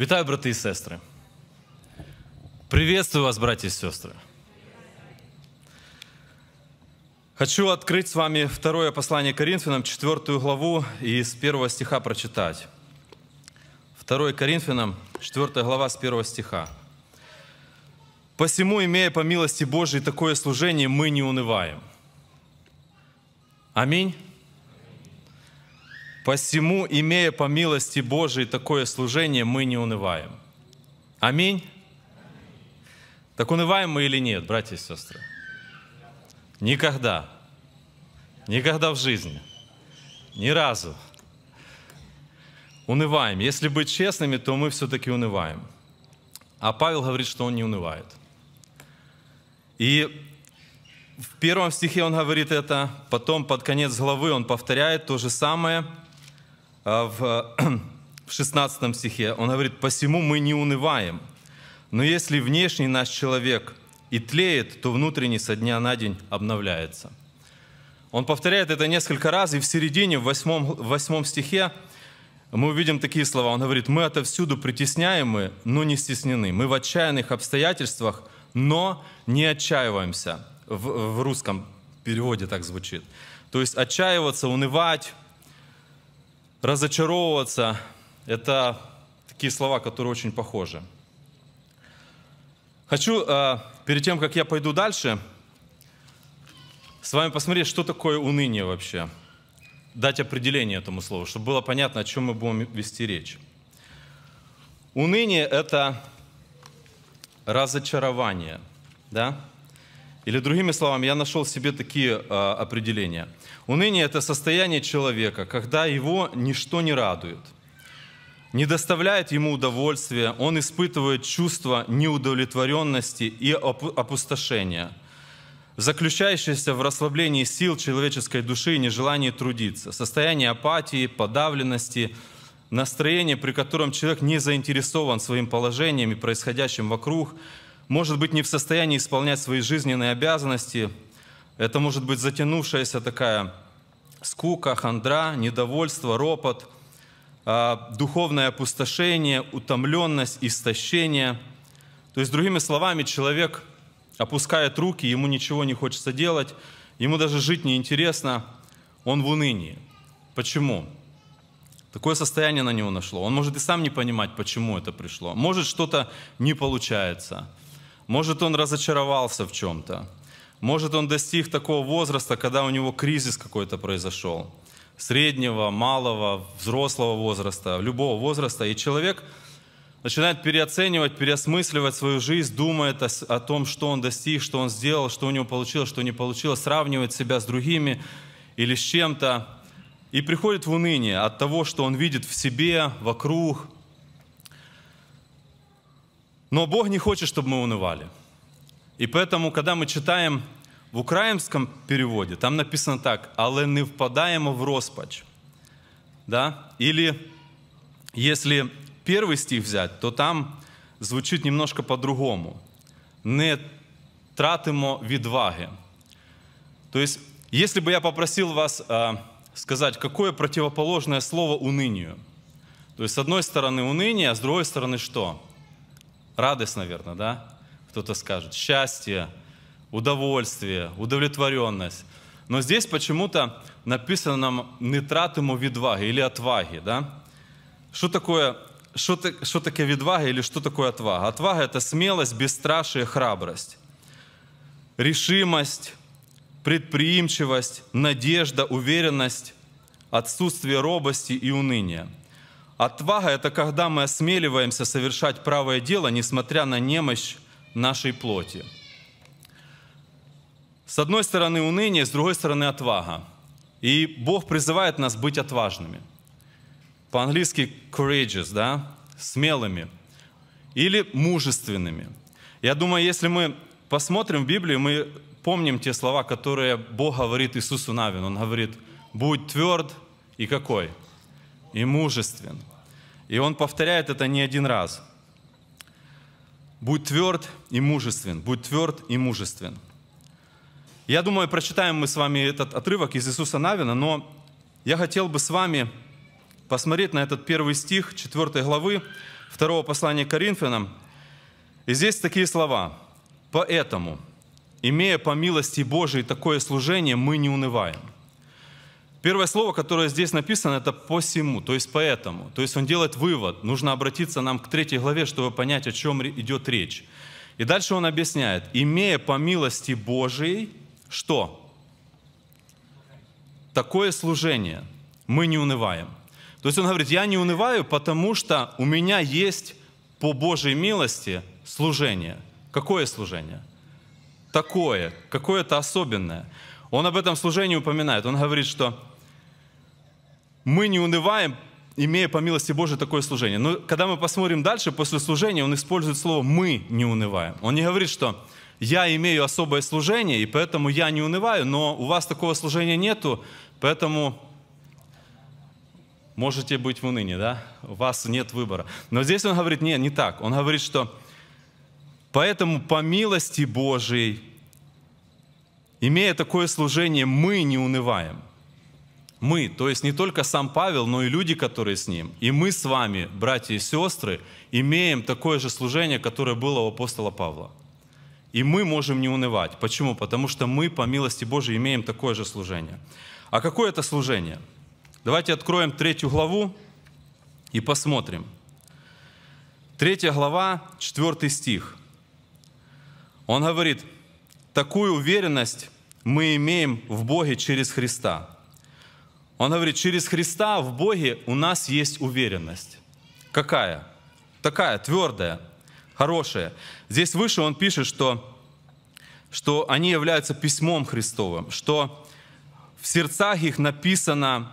Вітаю, брати і сестри. Приветствую вас, братья и сестры. Хочу открыть с вами второе послание Коринфянам, четвертую главу, и с первого стиха прочитать. Второе Коринфянам, четвертая глава, с первого стиха. «Посему, имея по милости Божией такое служение, мы не унываем». Аминь. Посему, имея по милости Божией такое служение, мы не унываем. Аминь. Так унываем мы или нет, братья и сестры? Никогда. Никогда в жизни. Ни разу. Унываем. Если быть честными, то мы все-таки унываем. А Павел говорит, что он не унывает. И в первом стихе он говорит это, потом под конец главы он повторяет то же самое – а, в, в 16 стихе, он говорит, «Посему мы не унываем, но если внешний наш человек и тлеет, то внутренний со дня на день обновляется». Он повторяет это несколько раз, и в середине, в 8, в 8 стихе, мы увидим такие слова. Он говорит, мы отовсюду притесняемы, но не стеснены. Мы в отчаянных обстоятельствах, но не отчаиваемся. В, в русском переводе так звучит. То есть отчаиваться, унывать, разочаровываться, это такие слова, которые очень похожи. Хочу, а, перед тем, как я пойду дальше, с вами посмотреть, что такое уныние вообще. Дать определение этому слову, чтобы было понятно, о чем мы будем вести речь. Уныние – это разочарование, да? Или другими словами, я нашел себе такие а, определения – Уныние – это состояние человека, когда его ничто не радует, не доставляет ему удовольствия, он испытывает чувство неудовлетворенности и опустошения, заключающееся в расслаблении сил человеческой души и нежелании трудиться, состояние апатии, подавленности, настроение, при котором человек не заинтересован своим положением и происходящим вокруг, может быть не в состоянии исполнять свои жизненные обязанности – это может быть затянувшаяся такая скука, хандра, недовольство, ропот, а, духовное опустошение, утомленность, истощение. То есть, другими словами, человек опускает руки, ему ничего не хочется делать, ему даже жить неинтересно, он в унынии. Почему? Такое состояние на него нашло. Он может и сам не понимать, почему это пришло. Может, что-то не получается. Может, он разочаровался в чем-то. Может, он достиг такого возраста, когда у него кризис какой-то произошел. Среднего, малого, взрослого возраста, любого возраста. И человек начинает переоценивать, переосмысливать свою жизнь, думает о, о том, что он достиг, что он сделал, что у него получилось, что не получилось, сравнивает себя с другими или с чем-то. И приходит в уныние от того, что он видит в себе, вокруг. Но Бог не хочет, чтобы мы унывали – и поэтому, когда мы читаем в украинском переводе, там написано так, «Але не впадаемо в роспач». Да? Или если первый стих взять, то там звучит немножко по-другому. «Не тратимо відваги». То есть, если бы я попросил вас э, сказать, какое противоположное слово унынию? То есть, с одной стороны уныние, а с другой стороны что? Радость, наверное, да? кто-то скажет, счастье, удовольствие, удовлетворенность. Но здесь почему-то написано нам «не тратимо відваги» или «отваги». Да? Что такое что, что такое відвага или что такое отвага? Отвага – это смелость, бесстрашие, храбрость. Решимость, предприимчивость, надежда, уверенность, отсутствие робости и уныния. Отвага – это когда мы осмеливаемся совершать правое дело, несмотря на немощь нашей плоти. С одной стороны уныние, с другой стороны отвага. И Бог призывает нас быть отважными. По-английски courageous, да? Смелыми. Или мужественными. Я думаю, если мы посмотрим в Библию, мы помним те слова, которые Бог говорит Иисусу Навину. Он говорит, будь тверд и какой? И мужествен. И он повторяет это не один раз – Будь тверд и мужествен, будь тверд и мужествен. Я думаю, прочитаем мы с вами этот отрывок из Иисуса Навина, но я хотел бы с вами посмотреть на этот первый стих 4 главы 2 послания к Коринфянам. И здесь такие слова. «Поэтому, имея по милости Божией такое служение, мы не унываем». Первое слово, которое здесь написано, это «посему», то есть «поэтому». То есть он делает вывод. Нужно обратиться нам к третьей главе, чтобы понять, о чем идет речь. И дальше он объясняет. «Имея по милости Божией, что?» Такое служение. Мы не унываем. То есть он говорит, я не унываю, потому что у меня есть по Божьей милости служение. Какое служение? Такое, какое-то особенное. Он об этом служении упоминает. Он говорит, что мы не унываем, имея по милости Божией такое служение. Но когда мы посмотрим дальше, после служения он использует слово «мы не унываем». Он не говорит, что «я имею особое служение, и поэтому я не унываю, но у вас такого служения нету, поэтому можете быть в унынии, да? У вас нет выбора». Но здесь он говорит, нет, не так. Он говорит, что «поэтому по милости Божией, имея такое служение, мы не унываем» мы, то есть не только сам Павел, но и люди, которые с ним. И мы с вами, братья и сестры, имеем такое же служение, которое было у апостола Павла. И мы можем не унывать. Почему? Потому что мы, по милости Божией, имеем такое же служение. А какое это служение? Давайте откроем третью главу и посмотрим. Третья глава, четвертый стих. Он говорит, такую уверенность мы имеем в Боге через Христа. Он говорит, через Христа в Боге у нас есть уверенность. Какая? Такая, твердая, хорошая. Здесь выше он пишет, что, что они являются письмом Христовым, что в сердцах их написано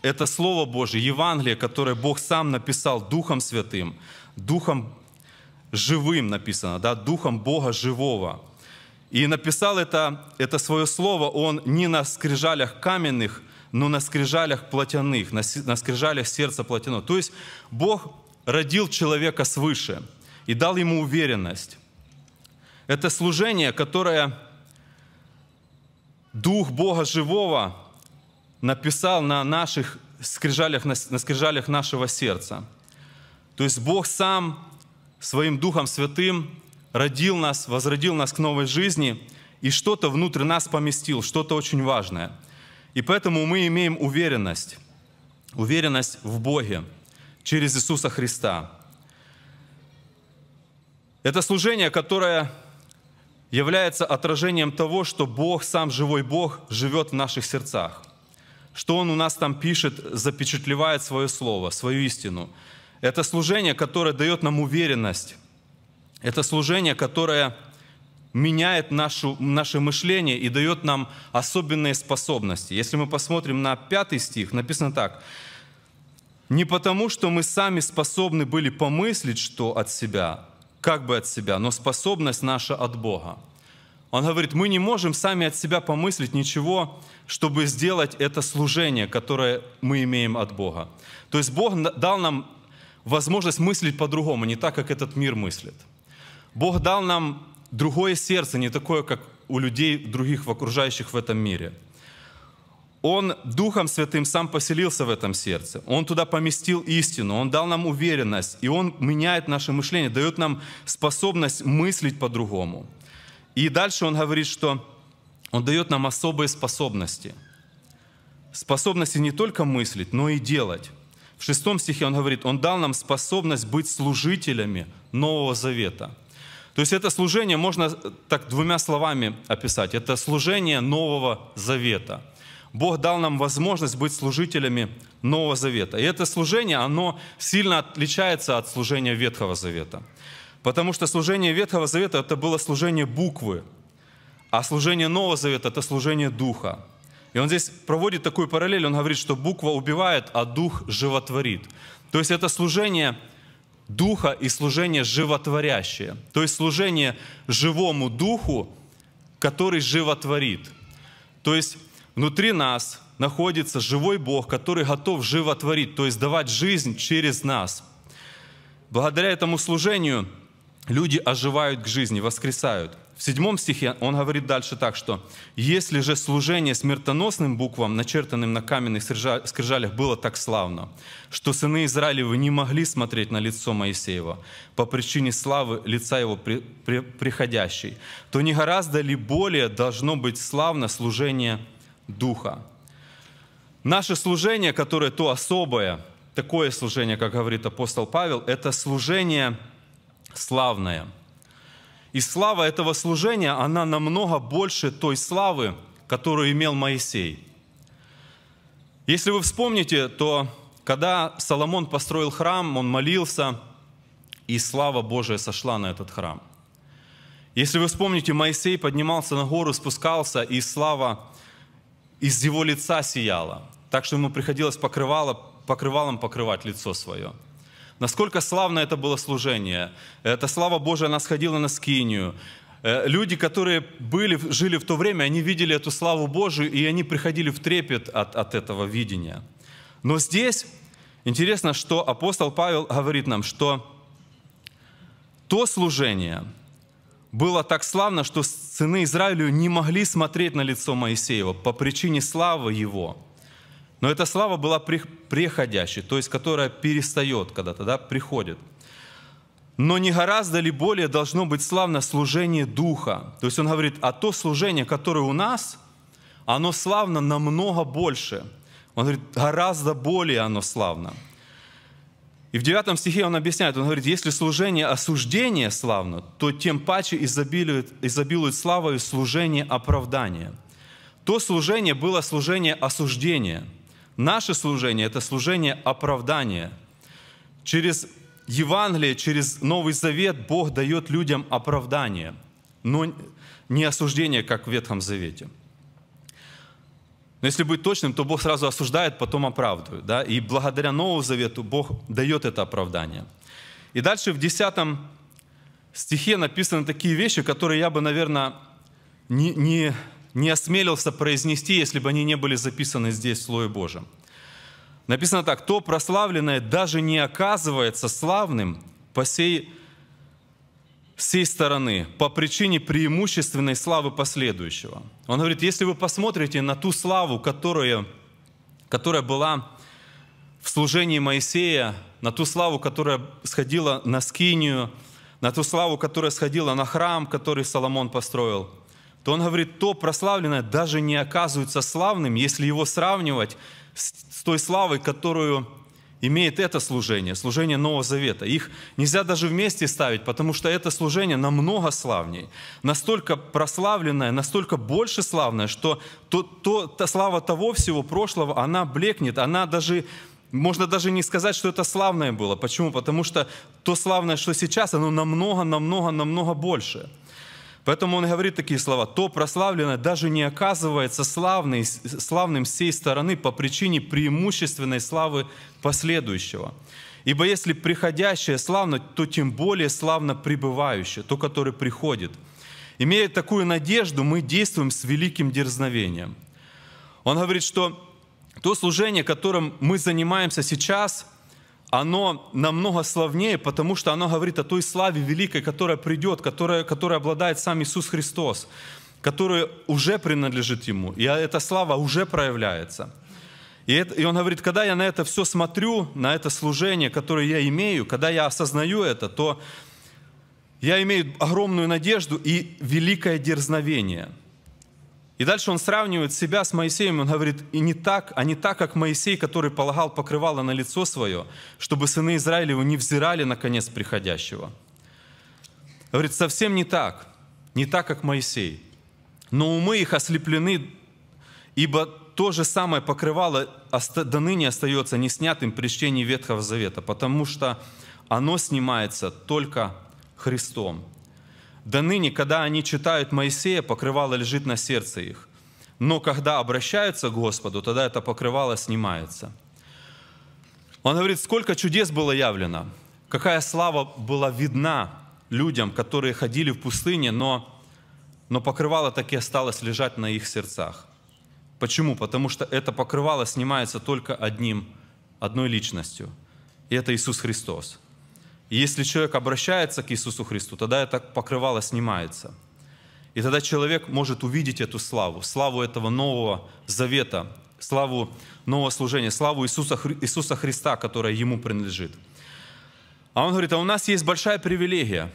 это Слово Божье, Евангелие, которое Бог сам написал Духом Святым, Духом живым написано, да, Духом Бога живого. И написал это, это свое слово он не на скрижалях каменных, но на скрижалях плотяных, на, на скрижалях сердца плотяного. То есть Бог родил человека свыше и дал ему уверенность. Это служение, которое Дух Бога Живого написал на наших скрижалях, на, на скрижалях нашего сердца. То есть Бог сам своим Духом Святым родил нас, возродил нас к новой жизни и что-то внутрь нас поместил, что-то очень важное – и поэтому мы имеем уверенность, уверенность в Боге через Иисуса Христа. Это служение, которое является отражением того, что Бог, сам живой Бог, живет в наших сердцах. Что Он у нас там пишет, запечатлевает свое слово, свою истину. Это служение, которое дает нам уверенность. Это служение, которое меняет нашу, наше мышление и дает нам особенные способности. Если мы посмотрим на пятый стих, написано так. «Не потому, что мы сами способны были помыслить, что от себя, как бы от себя, но способность наша от Бога». Он говорит, мы не можем сами от себя помыслить ничего, чтобы сделать это служение, которое мы имеем от Бога. То есть Бог дал нам возможность мыслить по-другому, не так, как этот мир мыслит. Бог дал нам другое сердце, не такое, как у людей других, в окружающих в этом мире. Он Духом Святым сам поселился в этом сердце. Он туда поместил истину, Он дал нам уверенность, и Он меняет наше мышление, дает нам способность мыслить по-другому. И дальше Он говорит, что Он дает нам особые способности. Способности не только мыслить, но и делать. В шестом стихе он говорит, он дал нам способность быть служителями Нового Завета – то есть это служение можно э, так двумя словами описать. Это служение Нового Завета. Бог дал нам возможность быть служителями Нового Завета. И это служение, оно сильно отличается от служения Ветхого Завета. Потому что служение Ветхого Завета — это было служение буквы, а служение Нового Завета — это служение Духа. И он здесь проводит такую параллель, он говорит, что буква убивает, а дух животворит. То есть это служение Духа и служение животворящее. То есть служение живому Духу, который животворит. То есть внутри нас находится живой Бог, который готов животворить, то есть давать жизнь через нас. Благодаря этому служению люди оживают к жизни, воскресают. В седьмом стихе он говорит дальше так, что «Если же служение смертоносным буквам, начертанным на каменных скрижалях, было так славно, что сыны Израилевы не могли смотреть на лицо Моисеева по причине славы лица его при, при, приходящей, то не гораздо ли более должно быть славно служение Духа?» Наше служение, которое то особое, такое служение, как говорит апостол Павел, это служение славное – и слава этого служения, она намного больше той славы, которую имел Моисей. Если вы вспомните, то когда Соломон построил храм, он молился, и слава Божия сошла на этот храм. Если вы вспомните, Моисей поднимался на гору, спускался, и слава из его лица сияла. Так что ему приходилось покрывало, покрывалом покрывать лицо свое – Насколько славно это было служение. Эта слава Божия, она сходила на скинию. Э, люди, которые были, жили в то время, они видели эту славу Божию, и они приходили в трепет от, от этого видения. Но здесь интересно, что апостол Павел говорит нам, что то служение было так славно, что сыны Израилю не могли смотреть на лицо Моисеева по причине славы его – но эта слава была преходящей, то есть которая перестает когда-то, да, приходит. Но не гораздо ли более должно быть славно служение Духа? То есть он говорит, а то служение, которое у нас, оно славно намного больше. Он говорит, гораздо более оно славно. И в 9 стихе он объясняет, он говорит, если служение осуждения славно, то тем паче изобилует, изобилует славою служение оправдания. То служение было служение осуждения – Наше служение – это служение оправдания. Через Евангелие, через Новый Завет Бог дает людям оправдание, но не осуждение, как в Ветхом Завете. Но если быть точным, то Бог сразу осуждает, потом оправдывает. Да? И благодаря Новому Завету Бог дает это оправдание. И дальше в 10 стихе написаны такие вещи, которые я бы, наверное, не, не не осмелился произнести, если бы они не были записаны здесь в Слове Божьем. Написано так, «То прославленное даже не оказывается славным по сей, сей стороны, по причине преимущественной славы последующего». Он говорит, если вы посмотрите на ту славу, которая, которая была в служении Моисея, на ту славу, которая сходила на Скинию, на ту славу, которая сходила на храм, который Соломон построил – то он говорит, то прославленное даже не оказывается славным, если его сравнивать с той славой, которую имеет это служение, служение Нового Завета. Их нельзя даже вместе ставить, потому что это служение намного славнее, настолько прославленное, настолько больше славное, что то, то, та слава того всего прошлого, она блекнет, она даже, можно даже не сказать, что это славное было. Почему? Потому что то славное, что сейчас, оно намного, намного, намного больше – Поэтому он говорит такие слова. «То прославленное даже не оказывается славной, славным с сей стороны по причине преимущественной славы последующего. Ибо если приходящее славно, то тем более славно пребывающее, то, которое приходит. Имея такую надежду, мы действуем с великим дерзновением». Он говорит, что то служение, которым мы занимаемся сейчас, оно намного славнее, потому что оно говорит о той славе великой, которая придет, которая, которая обладает сам Иисус Христос, которая уже принадлежит Ему. И эта слава уже проявляется. И, это, и он говорит, когда я на это все смотрю, на это служение, которое я имею, когда я осознаю это, то я имею огромную надежду и великое дерзновение – и дальше он сравнивает себя с Моисеем, он говорит, и не так, а не так, как Моисей, который полагал покрывало на лицо свое, чтобы сыны Израилевы не взирали на конец приходящего. Говорит, совсем не так, не так, как Моисей. Но умы их ослеплены, ибо то же самое покрывало до ныне остается неснятым при чтении Ветхого Завета, потому что оно снимается только Христом. До ныне, когда они читают Моисея, покрывало лежит на сердце их. Но когда обращаются к Господу, тогда это покрывало снимается. Он говорит, сколько чудес было явлено, какая слава была видна людям, которые ходили в пустыне, но, но покрывало таки осталось лежать на их сердцах. Почему? Потому что это покрывало снимается только одним, одной личностью. И это Иисус Христос. И если человек обращается к Иисусу Христу, тогда это покрывало снимается. И тогда человек может увидеть эту славу, славу этого нового завета, славу нового служения, славу Иисуса, Хри... Иисуса Христа, которая ему принадлежит. А он говорит, а у нас есть большая привилегия,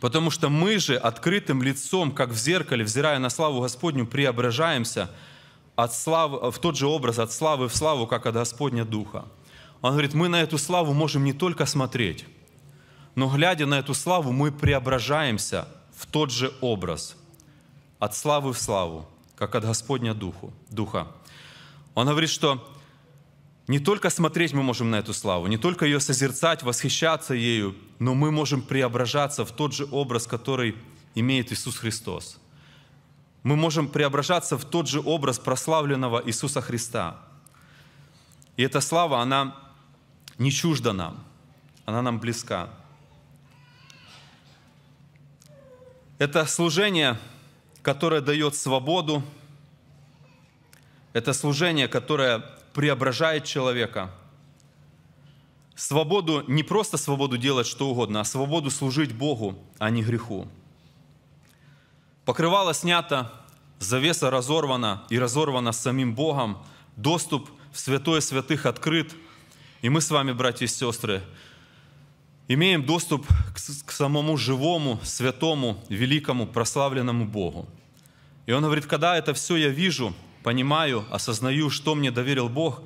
потому что мы же открытым лицом, как в зеркале, взирая на славу Господню, преображаемся от славы, в тот же образ, от славы в славу, как от Господня Духа. Он говорит, мы на эту славу можем не только смотреть, но глядя на эту славу, мы преображаемся в тот же образ. От славы в славу, как от Господня Духу, Духа. Он говорит, что не только смотреть мы можем на эту славу, не только ее созерцать, восхищаться ею, но мы можем преображаться в тот же образ, который имеет Иисус Христос. Мы можем преображаться в тот же образ прославленного Иисуса Христа. И эта слава, она не чужда нам, она нам близка. Это служение, которое дает свободу. Это служение, которое преображает человека. Свободу, не просто свободу делать что угодно, а свободу служить Богу, а не греху. Покрывало снято, завеса разорвана и разорвана самим Богом, доступ в святое святых открыт. И мы с вами, братья и сестры, имеем доступ к самому живому, святому, великому, прославленному Богу. И он говорит, когда это все я вижу, понимаю, осознаю, что мне доверил Бог,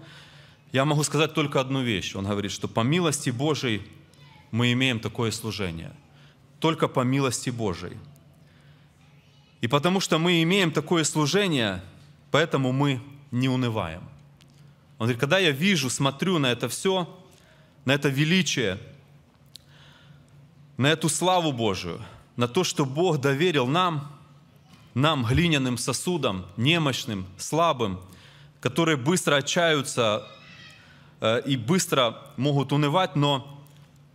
я могу сказать только одну вещь. Он говорит, что по милости Божией мы имеем такое служение. Только по милости Божией. И потому что мы имеем такое служение, поэтому мы не унываем. Он говорит, когда я вижу, смотрю на это все, на это величие, на эту славу Божию, на то, что Бог доверил нам, нам, глиняным сосудам, немощным, слабым, которые быстро отчаются э, и быстро могут унывать, но,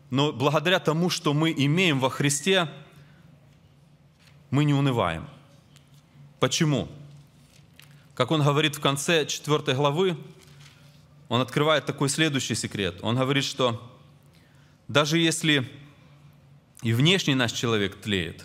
но благодаря тому, что мы имеем во Христе, мы не унываем. Почему? Как он говорит в конце 4 главы, он открывает такой следующий секрет. Он говорит, что даже если и внешний наш человек тлеет.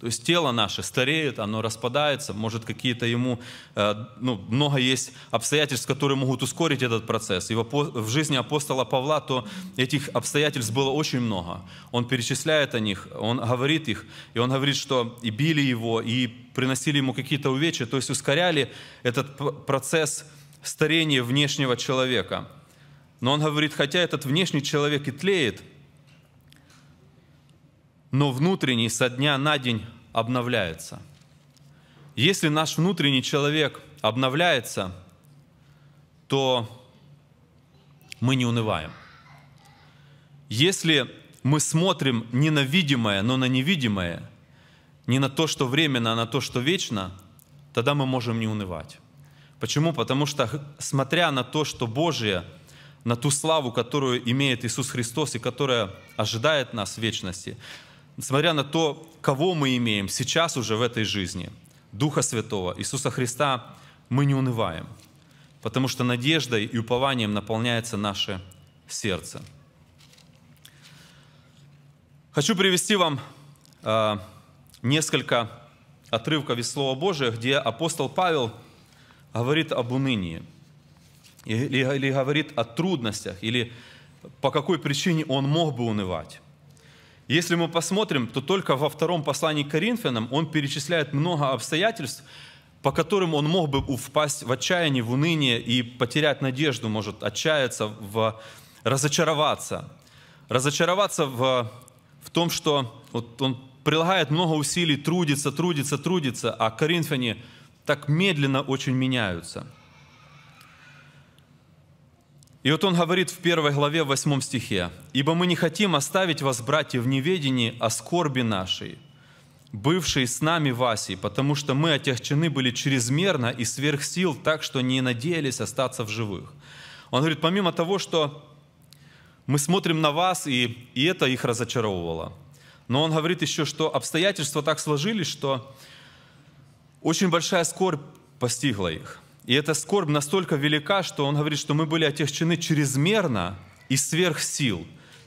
То есть тело наше стареет, оно распадается, может какие-то ему, э, ну, много есть обстоятельств, которые могут ускорить этот процесс. И в жизни апостола Павла то этих обстоятельств было очень много. Он перечисляет о них, он говорит их, и он говорит, что и били его, и приносили ему какие-то увечья, то есть ускоряли этот процесс старения внешнего человека. Но он говорит, хотя этот внешний человек и тлеет – но внутренний со дня на день обновляется. Если наш внутренний человек обновляется, то мы не унываем. Если мы смотрим не на видимое, но на невидимое, не на то, что временно, а на то, что вечно, тогда мы можем не унывать. Почему? Потому что, смотря на то, что Божие, на ту славу, которую имеет Иисус Христос и которая ожидает нас в вечности, несмотря на то, кого мы имеем сейчас уже в этой жизни, Духа Святого, Иисуса Христа, мы не унываем, потому что надеждой и упованием наполняется наше сердце. Хочу привести вам э, несколько отрывков из Слова Божия, где апостол Павел говорит об унынии, или, или говорит о трудностях, или по какой причине он мог бы унывать. Если мы посмотрим, то только во втором послании к Коринфянам он перечисляет много обстоятельств, по которым он мог бы впасть в отчаяние, в уныние и потерять надежду, может отчаяться, в, разочароваться. Разочароваться в, в том, что вот он прилагает много усилий, трудится, трудится, трудится, а коринфяне так медленно очень меняются – и вот он говорит в первой главе, в восьмом стихе, «Ибо мы не хотим оставить вас, братья, в неведении о скорби нашей, бывшей с нами в Асии, потому что мы отягчены были чрезмерно и сверх сил так, что не надеялись остаться в живых». Он говорит, помимо того, что мы смотрим на вас, и, и это их разочаровывало. Но он говорит еще, что обстоятельства так сложились, что очень большая скорбь постигла их. И эта скорбь настолько велика, что он говорит, что мы были отягчены чрезмерно и сверх сил,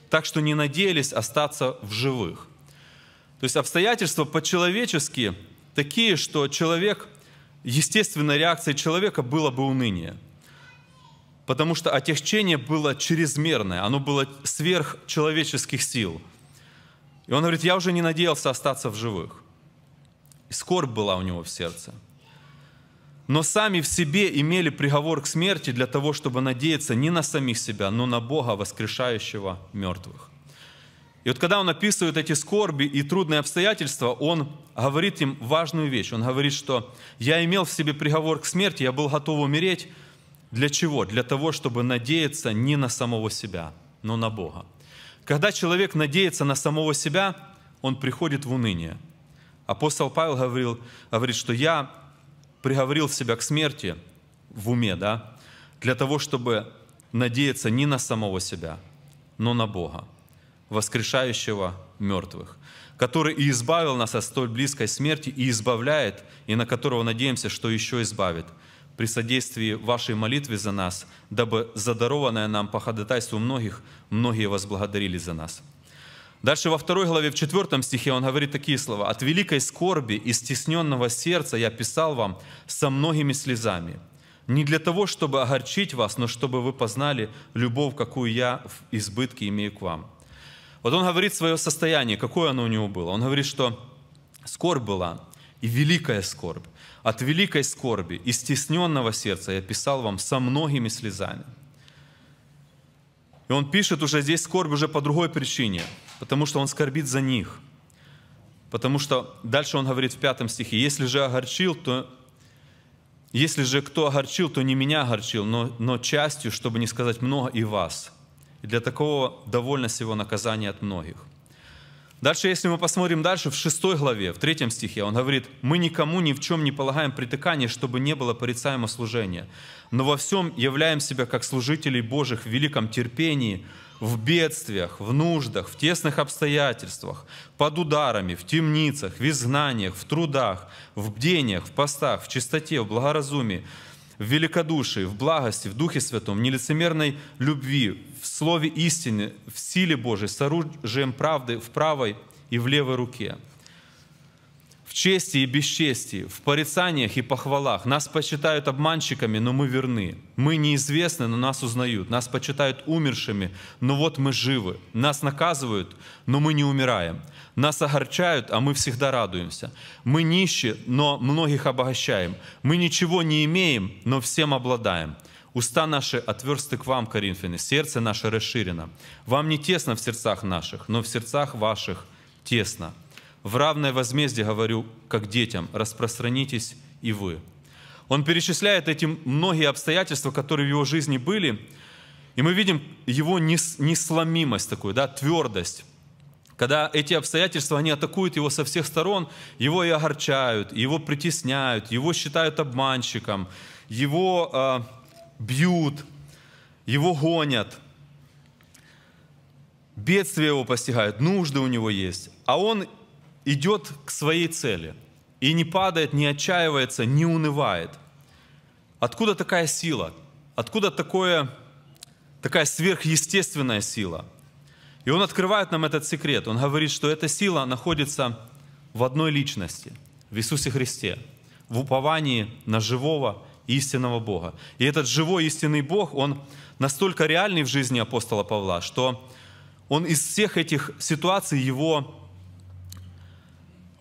так что не надеялись остаться в живых. То есть обстоятельства по-человечески такие, что человек, естественной реакцией человека было бы уныние. Потому что отягчение было чрезмерное, оно было сверх человеческих сил. И он говорит, я уже не надеялся остаться в живых. И скорбь была у него в сердце – но сами в себе имели приговор к смерти для того, чтобы надеяться не на самих себя, но на Бога, воскрешающего мертвых. И вот когда он описывает эти скорби и трудные обстоятельства, он говорит им важную вещь. Он говорит, что «я имел в себе приговор к смерти, я был готов умереть». Для чего? Для того, чтобы надеяться не на самого себя, но на Бога. Когда человек надеется на самого себя, он приходит в уныние. Апостол Павел говорил, говорит, что «я приговорил себя к смерти в уме, да, для того, чтобы надеяться не на самого себя, но на Бога, воскрешающего мертвых, который и избавил нас от столь близкой смерти и избавляет, и на которого надеемся, что еще избавит, при содействии вашей молитве за нас, дабы задарованное нам по ходатайству многих, многие вас благодарили за нас. Дальше во второй главе, в четвертом стихе он говорит такие слова. «От великой скорби и стесненного сердца я писал вам со многими слезами, не для того, чтобы огорчить вас, но чтобы вы познали любовь, какую я в избытке имею к вам». Вот он говорит свое состояние, какое оно у него было. Он говорит, что скорбь была, и великая скорбь. От великой скорби и стесненного сердца я писал вам со многими слезами. И он пишет уже здесь скорбь уже по другой причине – потому что он скорбит за них. Потому что дальше он говорит в пятом стихе, если же огорчил, то если же кто огорчил, то не меня огорчил, но, но частью, чтобы не сказать много, и вас. И для такого довольно сего наказание от многих. Дальше, если мы посмотрим дальше, в шестой главе, в третьем стихе, он говорит, «Мы никому ни в чем не полагаем притыкание, чтобы не было порицаемо служения, но во всем являем себя как служителей Божьих в великом терпении, в бедствиях, в нуждах, в тесных обстоятельствах, под ударами, в темницах, в изгнаниях, в трудах, в бдениях, в постах, в чистоте, в благоразумии, в великодушии, в благости, в Духе Святом, в нелицемерной любви, в слове истины, в силе Божией, с оружием правды в правой и в левой руке – чести и бесчестии, в порицаниях и похвалах. Нас почитают обманщиками, но мы верны. Мы неизвестны, но нас узнают. Нас почитают умершими, но вот мы живы. Нас наказывают, но мы не умираем. Нас огорчают, а мы всегда радуемся. Мы нищи, но многих обогащаем. Мы ничего не имеем, но всем обладаем. Уста наши отверсты к вам, Коринфяне, сердце наше расширено. Вам не тесно в сердцах наших, но в сердцах ваших тесно в равное возмездие, говорю, как детям, распространитесь и вы». Он перечисляет этим многие обстоятельства, которые в его жизни были, и мы видим его несломимость такую, да, твердость. Когда эти обстоятельства, они атакуют его со всех сторон, его и огорчают, его притесняют, его считают обманщиком, его э, бьют, его гонят. Бедствия его постигают, нужды у него есть. А он идет к своей цели и не падает, не отчаивается, не унывает. Откуда такая сила? Откуда такое, такая сверхъестественная сила? И он открывает нам этот секрет. Он говорит, что эта сила находится в одной личности, в Иисусе Христе, в уповании на живого истинного Бога. И этот живой истинный Бог, он настолько реальный в жизни апостола Павла, что он из всех этих ситуаций его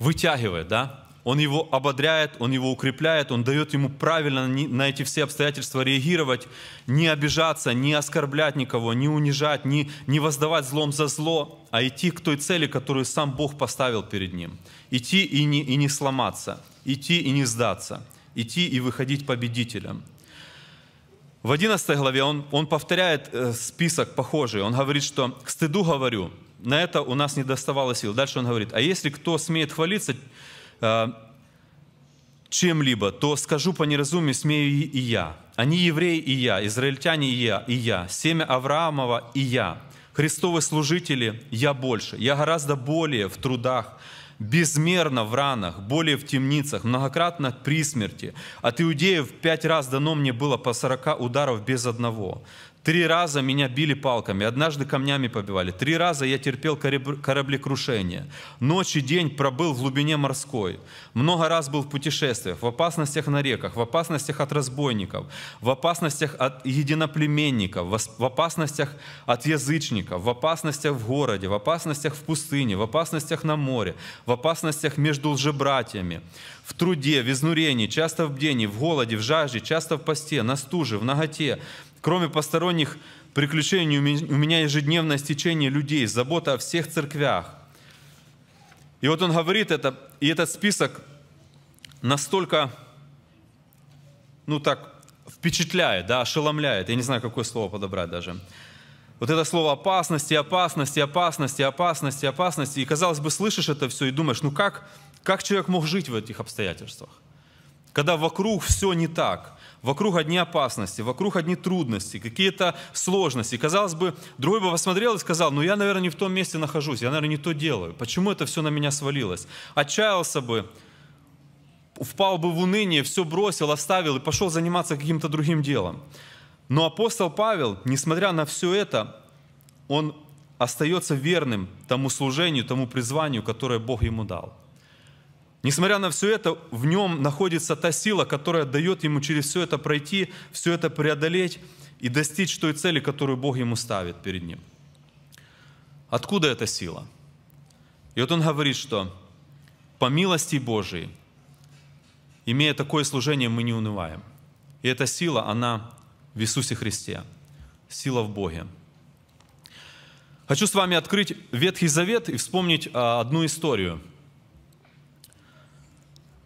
вытягивает, да? Он его ободряет, он его укрепляет, он дает ему правильно на эти все обстоятельства реагировать, не обижаться, не оскорблять никого, не унижать, не, не воздавать злом за зло, а идти к той цели, которую сам Бог поставил перед ним. Идти и не, и не сломаться, идти и не сдаться, идти и выходить победителем. В 11 главе он, он повторяет э, список похожий. Он говорит, что «к стыду говорю, на это у нас не доставало сил. Дальше он говорит, а если кто смеет хвалиться э, чем-либо, то скажу по неразумию, смею и я. Они евреи и я, израильтяне и я, и я, семя Авраамова и я, Христовы служители, я больше, я гораздо более в трудах, безмерно в ранах, более в темницах, многократно при смерти. От иудеев пять раз дано мне было по сорока ударов без одного. Три раза меня били палками, однажды камнями побивали. Три раза я терпел кораблекрушение. Ночь и день пробыл в глубине морской. Много раз был в путешествиях, в опасностях на реках, в опасностях от разбойников, в опасностях от единоплеменников, в опасностях от язычников, в опасностях в городе, в опасностях в пустыне, в опасностях на море, в опасностях между лжебратьями, в труде, в изнурении, часто в бдении, в голоде, в жажде, часто в посте, на стуже, в наготе, Кроме посторонних приключений, у меня ежедневное стечение людей, забота о всех церквях. И вот он говорит это, и этот список настолько, ну так, впечатляет, да, ошеломляет. Я не знаю, какое слово подобрать даже. Вот это слово опасности, опасности, опасности, опасности, опасности. И, казалось бы, слышишь это все и думаешь, ну как, как человек мог жить в этих обстоятельствах? Когда вокруг все не так вокруг одни опасности, вокруг одни трудности, какие-то сложности. Казалось бы, другой бы посмотрел и сказал, ну я, наверное, не в том месте нахожусь, я, наверное, не то делаю. Почему это все на меня свалилось? Отчаялся бы, впал бы в уныние, все бросил, оставил и пошел заниматься каким-то другим делом. Но апостол Павел, несмотря на все это, он остается верным тому служению, тому призванию, которое Бог ему дал – Несмотря на все это, в нем находится та сила, которая дает ему через все это пройти, все это преодолеть и достичь той цели, которую Бог ему ставит перед ним. Откуда эта сила? И вот он говорит, что по милости Божией, имея такое служение, мы не унываем. И эта сила, она в Иисусе Христе, сила в Боге. Хочу с вами открыть Ветхий Завет и вспомнить а, одну историю –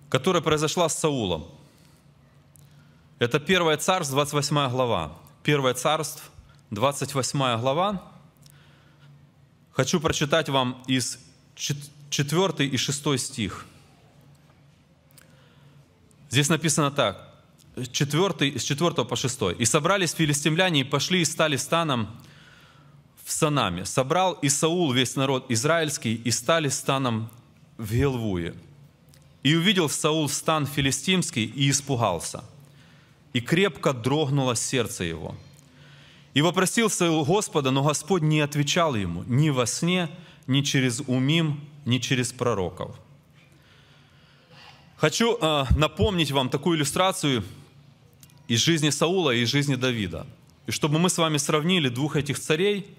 которая произошла с Саулом. Это 1 Царств, 28 глава. 1 Царств, 28 глава. Хочу прочитать вам из 4 и 6 стих. Здесь написано так. 4, с 4 по 6. «И собрались филистимляне, и пошли, и стали станом в Санаме. Собрал и Саул весь народ израильский, и стали станом в Гелвуе. И увидел Саул стан филистимский и испугался. И крепко дрогнуло сердце его. И вопросил Саул Господа, но Господь не отвечал ему ни во сне, ни через умим, ни через пророков. Хочу э, напомнить вам такую иллюстрацию из жизни Саула и из жизни Давида. И чтобы мы с вами сравнили двух этих царей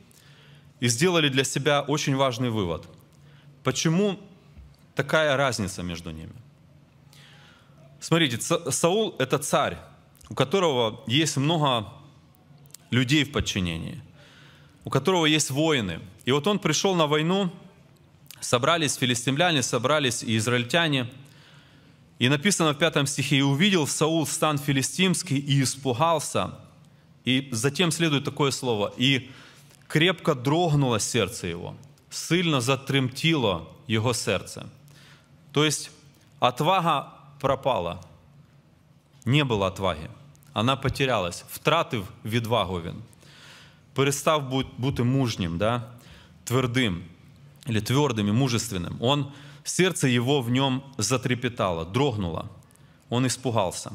и сделали для себя очень важный вывод. Почему такая разница между ними. Смотрите, Саул — это царь, у которого есть много людей в подчинении, у которого есть воины. И вот он пришел на войну, собрались филистимляне, собрались и израильтяне. И написано в пятом стихе, «И увидел Саул стан филистимский и испугался». И затем следует такое слово, «И крепко дрогнуло сердце его, сильно затремтило его сердце». То есть отвага пропала. Не было отваги. она потерялась, втратив відвагу він. Перестав бути мужнім, да? твердим, или твердым и мужественным. Он, сердце его в нем затрепетало, дрогнуло. Он испугался.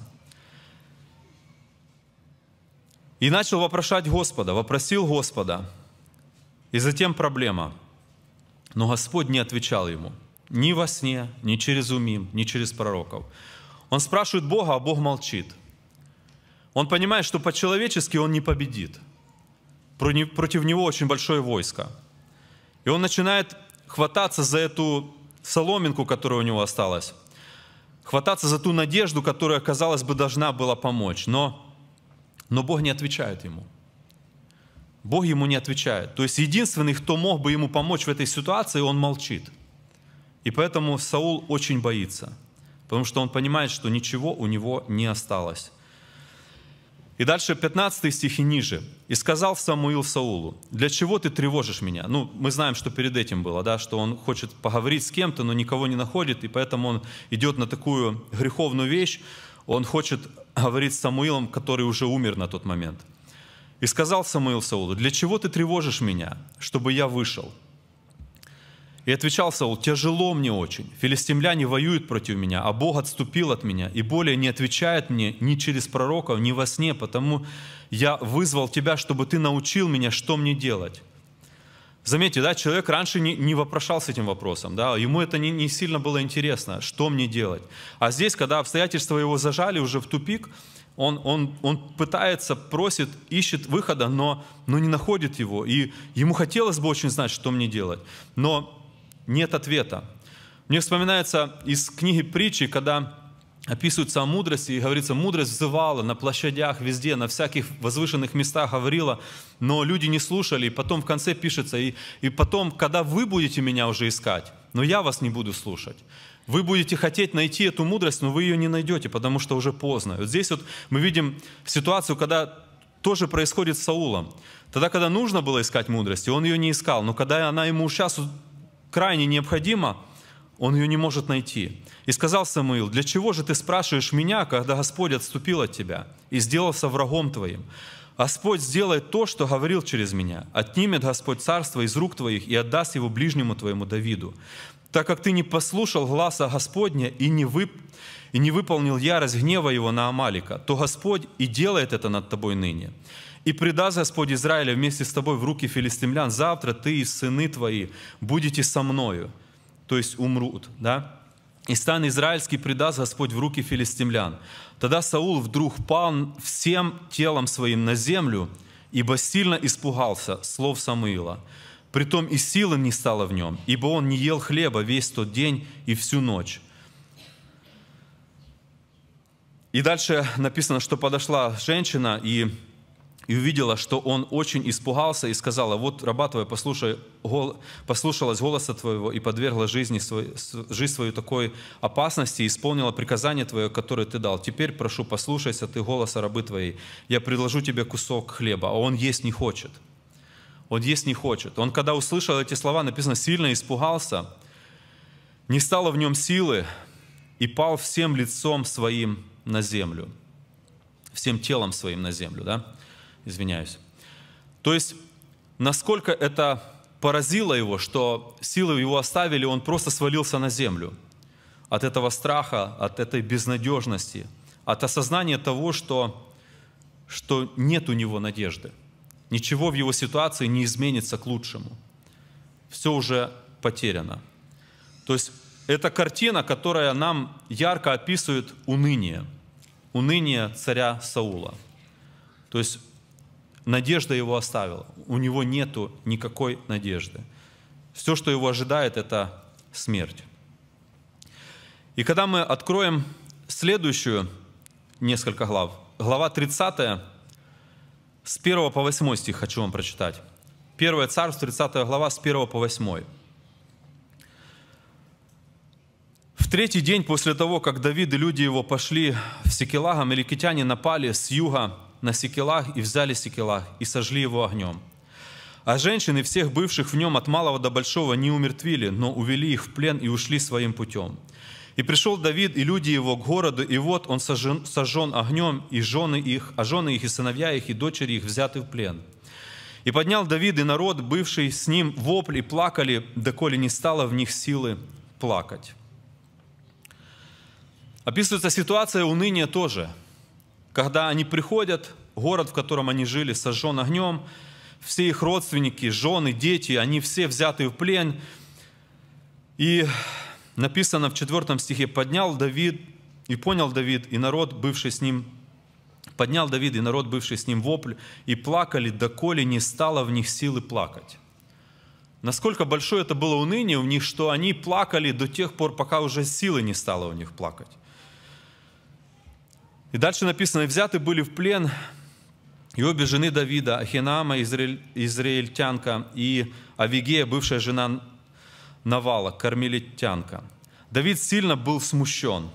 И начал вопрошать Господа, вопросил Господа. И затем проблема. Но Господь не отвечал ему – ни во сне, ни через Умим, ни через пророков. Он спрашивает Бога, а Бог молчит. Он понимает, что по-человечески он не победит. Против него очень большое войско. И он начинает хвататься за эту соломинку, которая у него осталась. Хвататься за ту надежду, которая, казалось бы, должна была помочь. Но, но Бог не отвечает ему. Бог ему не отвечает. То есть единственный, кто мог бы ему помочь в этой ситуации, он молчит – и поэтому Саул очень боится, потому что он понимает, что ничего у него не осталось. И дальше 15 стих и ниже. «И сказал Самуил Саулу, для чего ты тревожишь меня?» Ну, мы знаем, что перед этим было, да, что он хочет поговорить с кем-то, но никого не находит, и поэтому он идет на такую греховную вещь, он хочет говорить с Самуилом, который уже умер на тот момент. «И сказал Самуил Саулу, для чего ты тревожишь меня, чтобы я вышел?» И отвечал Саул, тяжело мне очень, филистимляне воюют против меня, а Бог отступил от меня и более не отвечает мне ни через пророков, ни во сне, потому я вызвал тебя, чтобы ты научил меня, что мне делать. Заметьте, да, человек раньше не, не вопрошал с этим вопросом, да, ему это не, не сильно было интересно, что мне делать. А здесь, когда обстоятельства его зажали уже в тупик, он, он, он пытается, просит, ищет выхода, но, но не находит его. И ему хотелось бы очень знать, что мне делать. Но нет ответа. Мне вспоминается из книги притчи, когда описывается о мудрости, и говорится, мудрость взывала на площадях, везде, на всяких возвышенных местах говорила, но люди не слушали, и потом в конце пишется, и, и потом, когда вы будете меня уже искать, но я вас не буду слушать. Вы будете хотеть найти эту мудрость, но вы ее не найдете, потому что уже поздно. Вот здесь вот мы видим ситуацию, когда тоже происходит с Саулом. Тогда, когда нужно было искать мудрости, он ее не искал, но когда она ему сейчас крайне необходима, он ее не может найти. И сказал Самуил, для чего же ты спрашиваешь меня, когда Господь отступил от тебя и сделался врагом твоим? Господь сделает то, что говорил через меня. Отнимет Господь царство из рук твоих и отдаст его ближнему твоему Давиду. Так как ты не послушал гласа Господня и не, вып... и не выполнил ярость гнева его на Амалика, то Господь и делает это над тобой ныне. И предаст Господь Израиля вместе с тобой в руки филистимлян. Завтра ты и сыны твои будете со мною». То есть умрут, да? «И стан израильский предаст Господь в руки филистимлян». Тогда Саул вдруг пал всем телом своим на землю, ибо сильно испугался слов Самуила. Притом и силы не стало в нем, ибо он не ел хлеба весь тот день и всю ночь. И дальше написано, что подошла женщина и и увидела, что он очень испугался и сказала, вот, раба твоя, послушай, гол, послушалась голоса твоего и подвергла жизни свой, жизнь свою такой опасности и исполнила приказание твое, которое ты дал. Теперь, прошу, послушайся ты голоса рабы твоей. Я предложу тебе кусок хлеба, а он есть не хочет. Он есть не хочет. Он, когда услышал эти слова, написано, сильно испугался, не стало в нем силы и пал всем лицом своим на землю. Всем телом своим на землю, да? Извиняюсь. То есть, насколько это поразило его, что силы его оставили, он просто свалился на землю от этого страха, от этой безнадежности, от осознания того, что, что нет у него надежды. Ничего в его ситуации не изменится к лучшему. Все уже потеряно. То есть это картина, которая нам ярко описывает уныние. Уныние царя Саула. То есть Надежда его оставила. У него нету никакой надежды. Все, что его ожидает, это смерть. И когда мы откроем следующую несколько глав, глава 30, с 1 по 8 стих хочу вам прочитать. Первое Царство, 30 глава, с 1 по 8. В третий день после того, как Давид и люди его пошли в Секелагам, меликитяне напали с юга на секелах и взяли секелах и сожгли его огнем. А женщины всех бывших в нем от малого до большого не умертвили, но увели их в плен и ушли своим путем. И пришел Давид и люди его к городу, и вот он сожжен, сожжен огнем, и жены их, а жены их, и сыновья их, и дочери их взяты в плен. И поднял Давид и народ, бывший с ним, вопли и плакали, доколе не стало в них силы плакать. Описывается ситуация уныния тоже – когда они приходят, город, в котором они жили, сожжен огнем, все их родственники, жены, дети, они все взяты в плен. И написано в 4 стихе, поднял Давид, и понял Давид, и народ, бывший с ним, поднял Давид, и народ, бывший с ним вопль, и плакали, доколе не стало в них силы плакать. Насколько большое это было уныние у них, что они плакали до тех пор, пока уже силы не стало у них плакать. И дальше написано, взяты были в плен и обе жены Давида, Ахинама, израильтянка, и Авигея, бывшая жена Навала, кармелитянка. Давид сильно был смущен,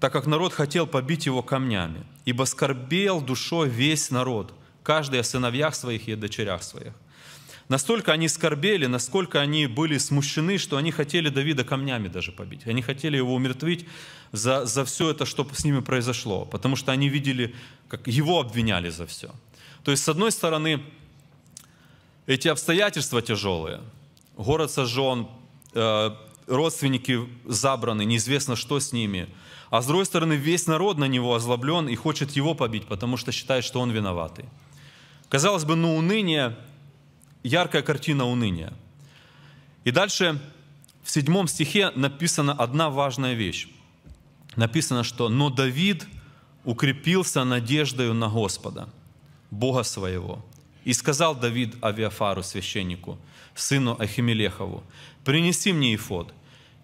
так как народ хотел побить его камнями, ибо скорбел душой весь народ, каждый о сыновьях своих и о дочерях своих. Настолько они скорбели, насколько они были смущены, что они хотели Давида камнями даже побить. Они хотели его умертвить, за, за все это, что с ними произошло, потому что они видели, как его обвиняли за все. То есть, с одной стороны, эти обстоятельства тяжелые. Город сожжен, э, родственники забраны, неизвестно, что с ними. А с другой стороны, весь народ на него озлоблен и хочет его побить, потому что считает, что он виноватый. Казалось бы, ну уныние, яркая картина уныния. И дальше в седьмом стихе написана одна важная вещь написано, что «но Давид укрепился надеждою на Господа, Бога своего». И сказал Давид Авиафару, священнику, сыну Ахимелехову, «Принеси мне Ефод».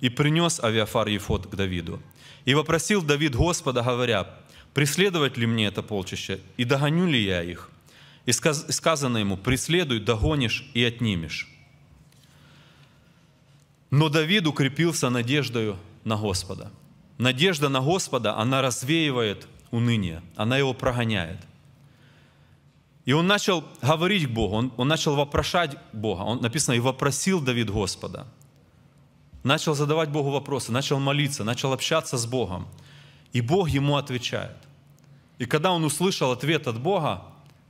И принес Авиафар Ефод к Давиду. И вопросил Давид Господа, говоря, «Преследовать ли мне это полчище, и догоню ли я их?» И сказано ему, «Преследуй, догонишь и отнимешь». Но Давид укрепился надеждою на Господа – Надежда на Господа, она развеивает уныние, она его прогоняет. И он начал говорить к Богу, он, он начал вопрошать Бога. Он написано, и вопросил Давид Господа. Начал задавать Богу вопросы, начал молиться, начал общаться с Богом. И Бог ему отвечает. И когда он услышал ответ от Бога,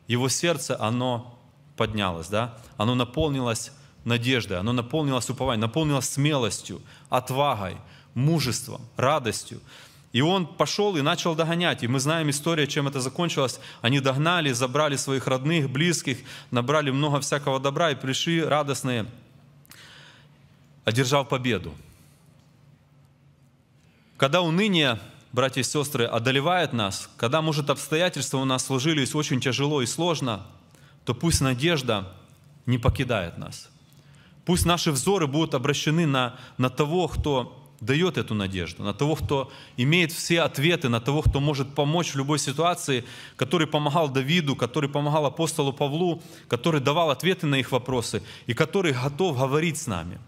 его сердце, оно поднялось, да? оно наполнилось надеждой, оно наполнилось упованием, наполнилось смелостью, отвагой – мужеством, радостью. И он пошел и начал догонять. И мы знаем историю, чем это закончилось. Они догнали, забрали своих родных, близких, набрали много всякого добра и пришли радостные, одержав победу. Когда уныние, братья и сестры, одолевает нас, когда, может, обстоятельства у нас сложились очень тяжело и сложно, то пусть надежда не покидает нас. Пусть наши взоры будут обращены на, на того, кто дает эту надежду, на того, кто имеет все ответы, на того, кто может помочь в любой ситуации, который помогал Давиду, который помогал апостолу Павлу, который давал ответы на их вопросы и который готов говорить с нами.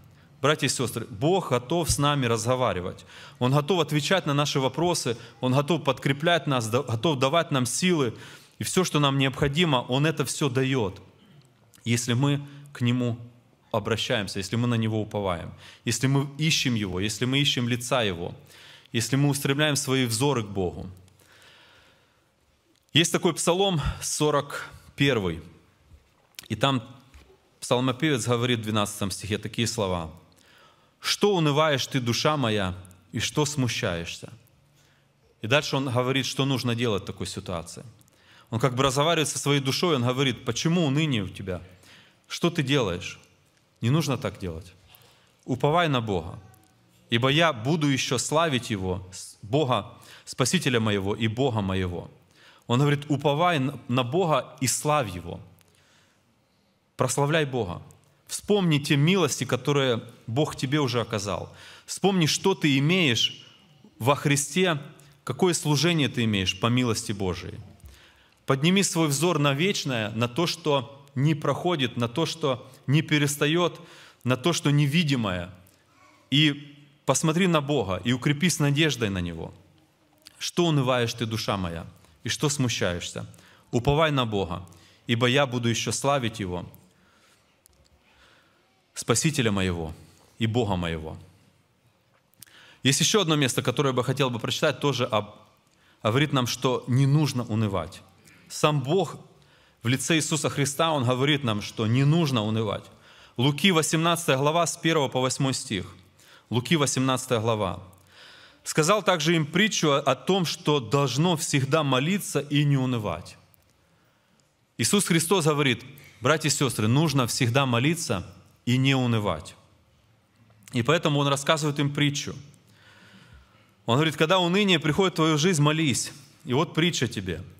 Братья и сестры, Бог готов с нами разговаривать. Он готов отвечать на наши вопросы, Он готов подкреплять нас, готов давать нам силы. И все, что нам необходимо, Он это все дает, если мы к Нему обращаемся, если мы на Него уповаем, если мы ищем Его, если мы ищем лица Его, если мы устремляем свои взоры к Богу. Есть такой псалом 41, и там псалмопевец говорит в 12 стихе такие слова. «Что унываешь ты, душа моя, и что смущаешься?» И дальше он говорит, что нужно делать в такой ситуации. Он как бы разговаривает со своей душой, он говорит, почему уныние у тебя? Что ты делаешь? Не нужно так делать. Уповай на Бога, ибо я буду еще славить Его, Бога, Спасителя моего и Бога моего. Он говорит, уповай на Бога и славь Его. Прославляй Бога. Вспомни те милости, которые Бог тебе уже оказал. Вспомни, что ты имеешь во Христе, какое служение ты имеешь по милости Божией. Подними свой взор на вечное, на то, что не проходит, на то, что не перестает, на то, что невидимое. И посмотри на Бога и укрепись надеждой на Него. Что унываешь ты, душа моя, и что смущаешься? Уповай на Бога, ибо я буду еще славить Его, Спасителя моего и Бога моего. Есть еще одно место, которое я бы хотел бы прочитать, тоже об, говорит нам, что не нужно унывать. Сам Бог в лице Иисуса Христа Он говорит нам, что не нужно унывать. Луки 18 глава с 1 по 8 стих. Луки 18 глава. Сказал также им притчу о том, что должно всегда молиться и не унывать. Иисус Христос говорит, братья и сестры, нужно всегда молиться и не унывать. И поэтому Он рассказывает им притчу. Он говорит, когда уныние приходит в твою жизнь, молись. И вот притча тебе –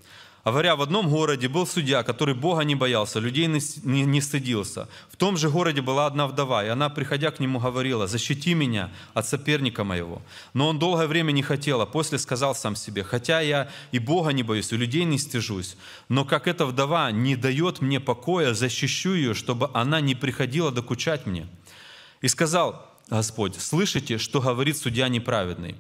а говоря, в одном городе был судья, который Бога не боялся, людей не, не стыдился. В том же городе была одна вдова, и она, приходя к нему, говорила, «Защити меня от соперника моего». Но он долгое время не хотел, а после сказал сам себе, «Хотя я и Бога не боюсь, и людей не стыжусь, но как эта вдова не дает мне покоя, защищу ее, чтобы она не приходила докучать мне». И сказал Господь, «Слышите, что говорит судья неправедный?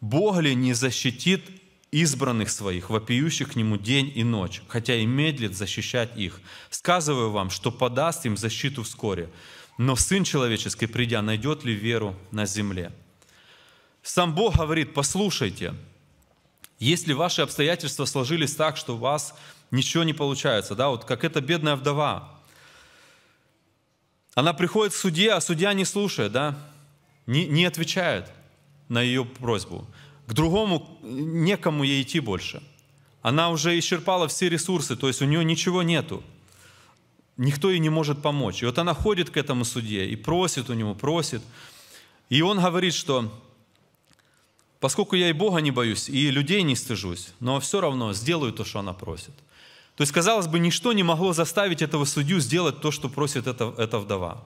Бог ли не защитит избранных своих, вопиющих к нему день и ночь, хотя и медлит защищать их. Сказываю вам, что подаст им защиту вскоре, но Сын Человеческий, придя, найдет ли веру на земле?» Сам Бог говорит, послушайте, если ваши обстоятельства сложились так, что у вас ничего не получается, да, вот как эта бедная вдова, она приходит к судье, а судья не слушает, да, не, не отвечает на ее просьбу к другому некому ей идти больше. Она уже исчерпала все ресурсы, то есть у нее ничего нету. Никто ей не может помочь. И вот она ходит к этому судье и просит у него, просит. И он говорит, что поскольку я и Бога не боюсь, и людей не стыжусь, но все равно сделаю то, что она просит. То есть, казалось бы, ничто не могло заставить этого судью сделать то, что просит эта, эта вдова.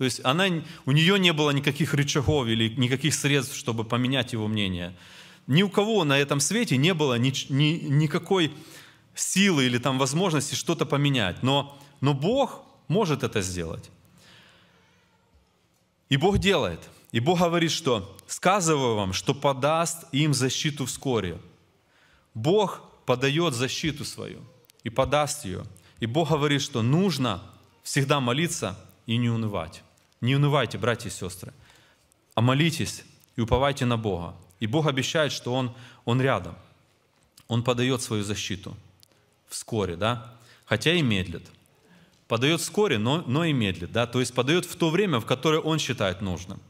То есть она, у нее не было никаких рычагов или никаких средств, чтобы поменять его мнение. Ни у кого на этом свете не было ни, ни, никакой силы или там возможности что-то поменять. Но, но Бог может это сделать. И Бог делает. И Бог говорит, что «сказываю вам, что подаст им защиту вскоре». Бог подает защиту свою и подаст ее. И Бог говорит, что нужно всегда молиться и не унывать. Не унывайте, братья и сестры, а молитесь и уповайте на Бога. И Бог обещает, что Он, он рядом. Он подает свою защиту вскоре, да? Хотя и медлит. Подает вскоре, но, но и медлит, да? То есть подает в то время, в которое Он считает нужным.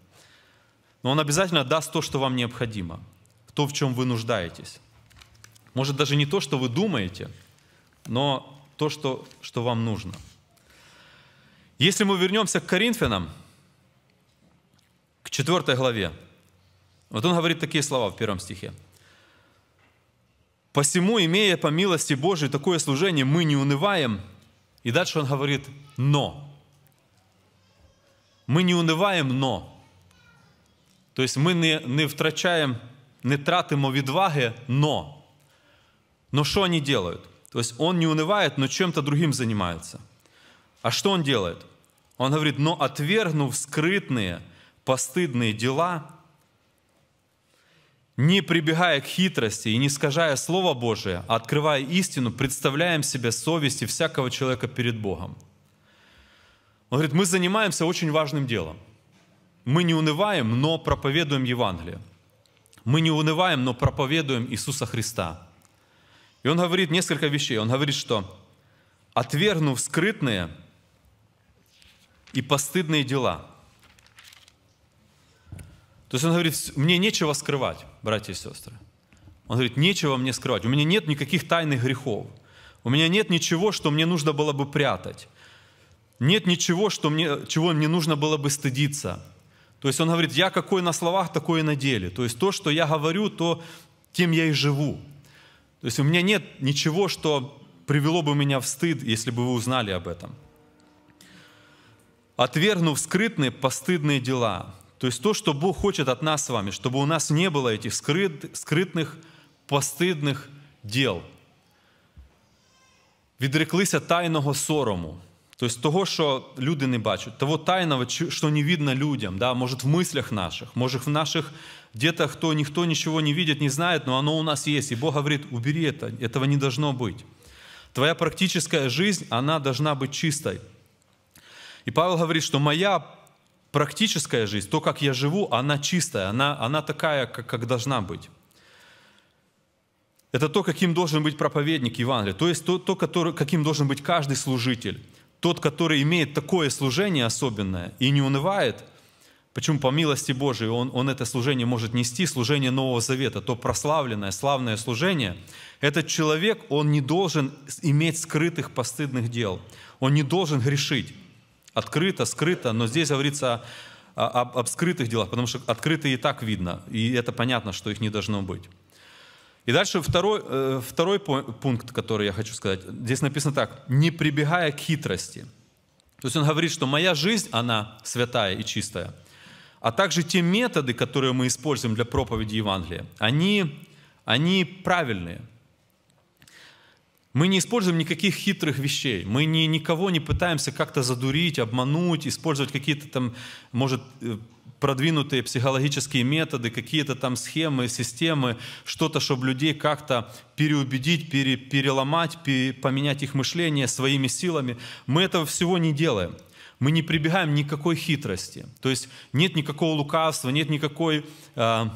Но Он обязательно даст то, что вам необходимо, то, в чем вы нуждаетесь. Может, даже не то, что вы думаете, но то, что, что вам нужно. Если мы вернемся к Коринфянам, Четвертой главе. Вот он говорит такие слова в первом стихе. «Посему, имея по милости Божией такое служение, мы не унываем». И дальше он говорит «но». Мы не унываем, но. То есть мы не не втрачаем, не тратимо відваги, но. Но что они делают? То есть он не унывает, но чем-то другим занимается. А что он делает? Он говорит, но отвергнув скрытные постыдные дела, не прибегая к хитрости и не скажая Слово Божие, а открывая истину, представляем себе совести всякого человека перед Богом. Он говорит, мы занимаемся очень важным делом. Мы не унываем, но проповедуем Евангелие. Мы не унываем, но проповедуем Иисуса Христа. И он говорит несколько вещей. Он говорит, что отвергнув скрытные и постыдные дела – то есть он говорит, мне нечего скрывать, братья и сестры. Он говорит, нечего мне скрывать, у меня нет никаких тайных грехов. У меня нет ничего, что мне нужно было бы прятать. Нет ничего, что мне, чего мне нужно было бы стыдиться. То есть он говорит, я какой на словах, такой и на деле. То есть то, что я говорю, то тем я и живу. То есть у меня нет ничего, что привело бы меня в стыд, если бы вы узнали об этом. Отвергнув скрытные постыдные дела, то есть то, что Бог хочет от нас с вами, чтобы у нас не было этих скрыт, скрытных, постыдных дел. Відреклися тайного сорому. то есть того, що люди не бачать, того тайного, що не видно людям, да, може в мислях наших, може в наших где-то, кто никто ничего не видит, не знает, но оно у нас есть. И Бог говорит, убери это, этого не должно быть. Твоя практическая жизнь, она должна быть чистой. И Павел говорит, что моя практическая жизнь, то, как я живу, она чистая, она, она такая, как, как должна быть. Это то, каким должен быть проповедник Евангелия, то есть то, то который, каким должен быть каждый служитель. Тот, который имеет такое служение особенное и не унывает, почему по милости Божией он, он это служение может нести, служение Нового Завета, то прославленное, славное служение, этот человек, он не должен иметь скрытых постыдных дел, он не должен грешить. Открыто, скрыто, но здесь говорится об, об скрытых делах, потому что открытые и так видно, и это понятно, что их не должно быть. И дальше второй, э, второй пункт, который я хочу сказать. Здесь написано так, не прибегая к хитрости. То есть он говорит, что моя жизнь, она святая и чистая. А также те методы, которые мы используем для проповеди Евангелия, они, они правильные. Мы не используем никаких хитрых вещей. Мы ни, никого не пытаемся как-то задурить, обмануть, использовать какие-то там, может, э, продвинутые психологические методы, какие-то там схемы, системы, что-то, чтобы людей как-то переубедить, пере, переломать, пере, поменять их мышление своими силами. Мы этого всего не делаем. Мы не прибегаем никакой хитрости. То есть нет никакого лукавства, нет никакой... Э,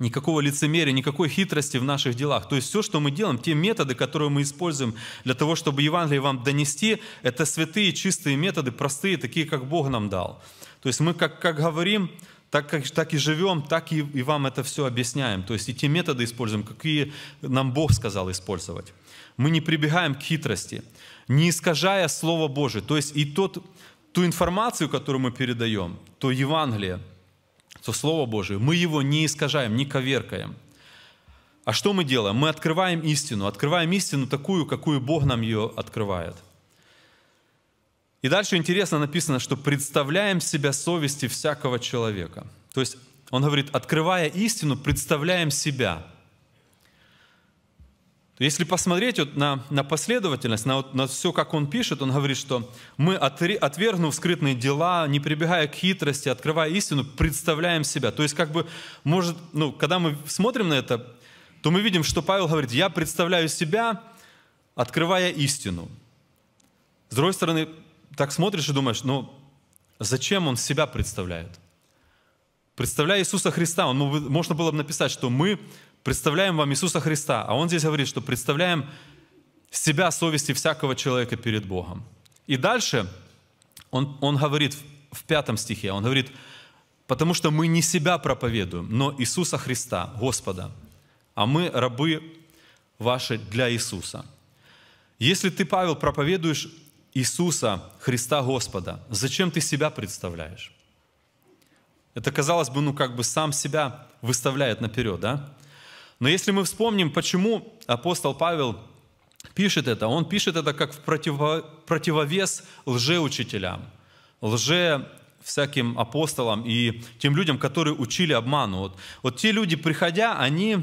никакого лицемерия, никакой хитрости в наших делах. То есть все, что мы делаем, те методы, которые мы используем для того, чтобы Евангелие вам донести, это святые, чистые методы, простые, такие, как Бог нам дал. То есть мы как, как говорим, так, как, так и живем, так и, и вам это все объясняем. То есть и те методы используем, какие нам Бог сказал использовать. Мы не прибегаем к хитрости, не искажая Слово Божие. То есть и тот, ту информацию, которую мы передаем, то Евангелие – то Слово Божие, мы его не искажаем, не коверкаем. А что мы делаем? Мы открываем истину, открываем истину такую, какую Бог нам ее открывает. И дальше интересно написано, что представляем себя совести всякого человека. То есть он говорит, открывая истину, представляем себя – если посмотреть вот на, на последовательность, на, на все, как он пишет, он говорит, что мы, отвергнув скрытные дела, не прибегая к хитрости, открывая истину, представляем себя. То есть, как бы, может, ну, когда мы смотрим на это, то мы видим, что Павел говорит, я представляю себя, открывая истину. С другой стороны, так смотришь и думаешь, ну, зачем он себя представляет? Представляя Иисуса Христа, он, ну, можно было бы написать, что мы представляем вам Иисуса Христа, а он здесь говорит, что представляем себя совести всякого человека перед Богом. И дальше он, он говорит в пятом стихе, он говорит, потому что мы не себя проповедуем, но Иисуса Христа, Господа, а мы рабы ваши для Иисуса. Если ты, Павел, проповедуешь Иисуса Христа Господа, зачем ты себя представляешь? Это, казалось бы, ну как бы сам себя выставляет наперед, да? Но если мы вспомним, почему апостол Павел пишет это, он пишет это как в противо, противовес лжеучителям, лже всяким апостолам и тем людям, которые учили обману. Вот, вот те люди, приходя, они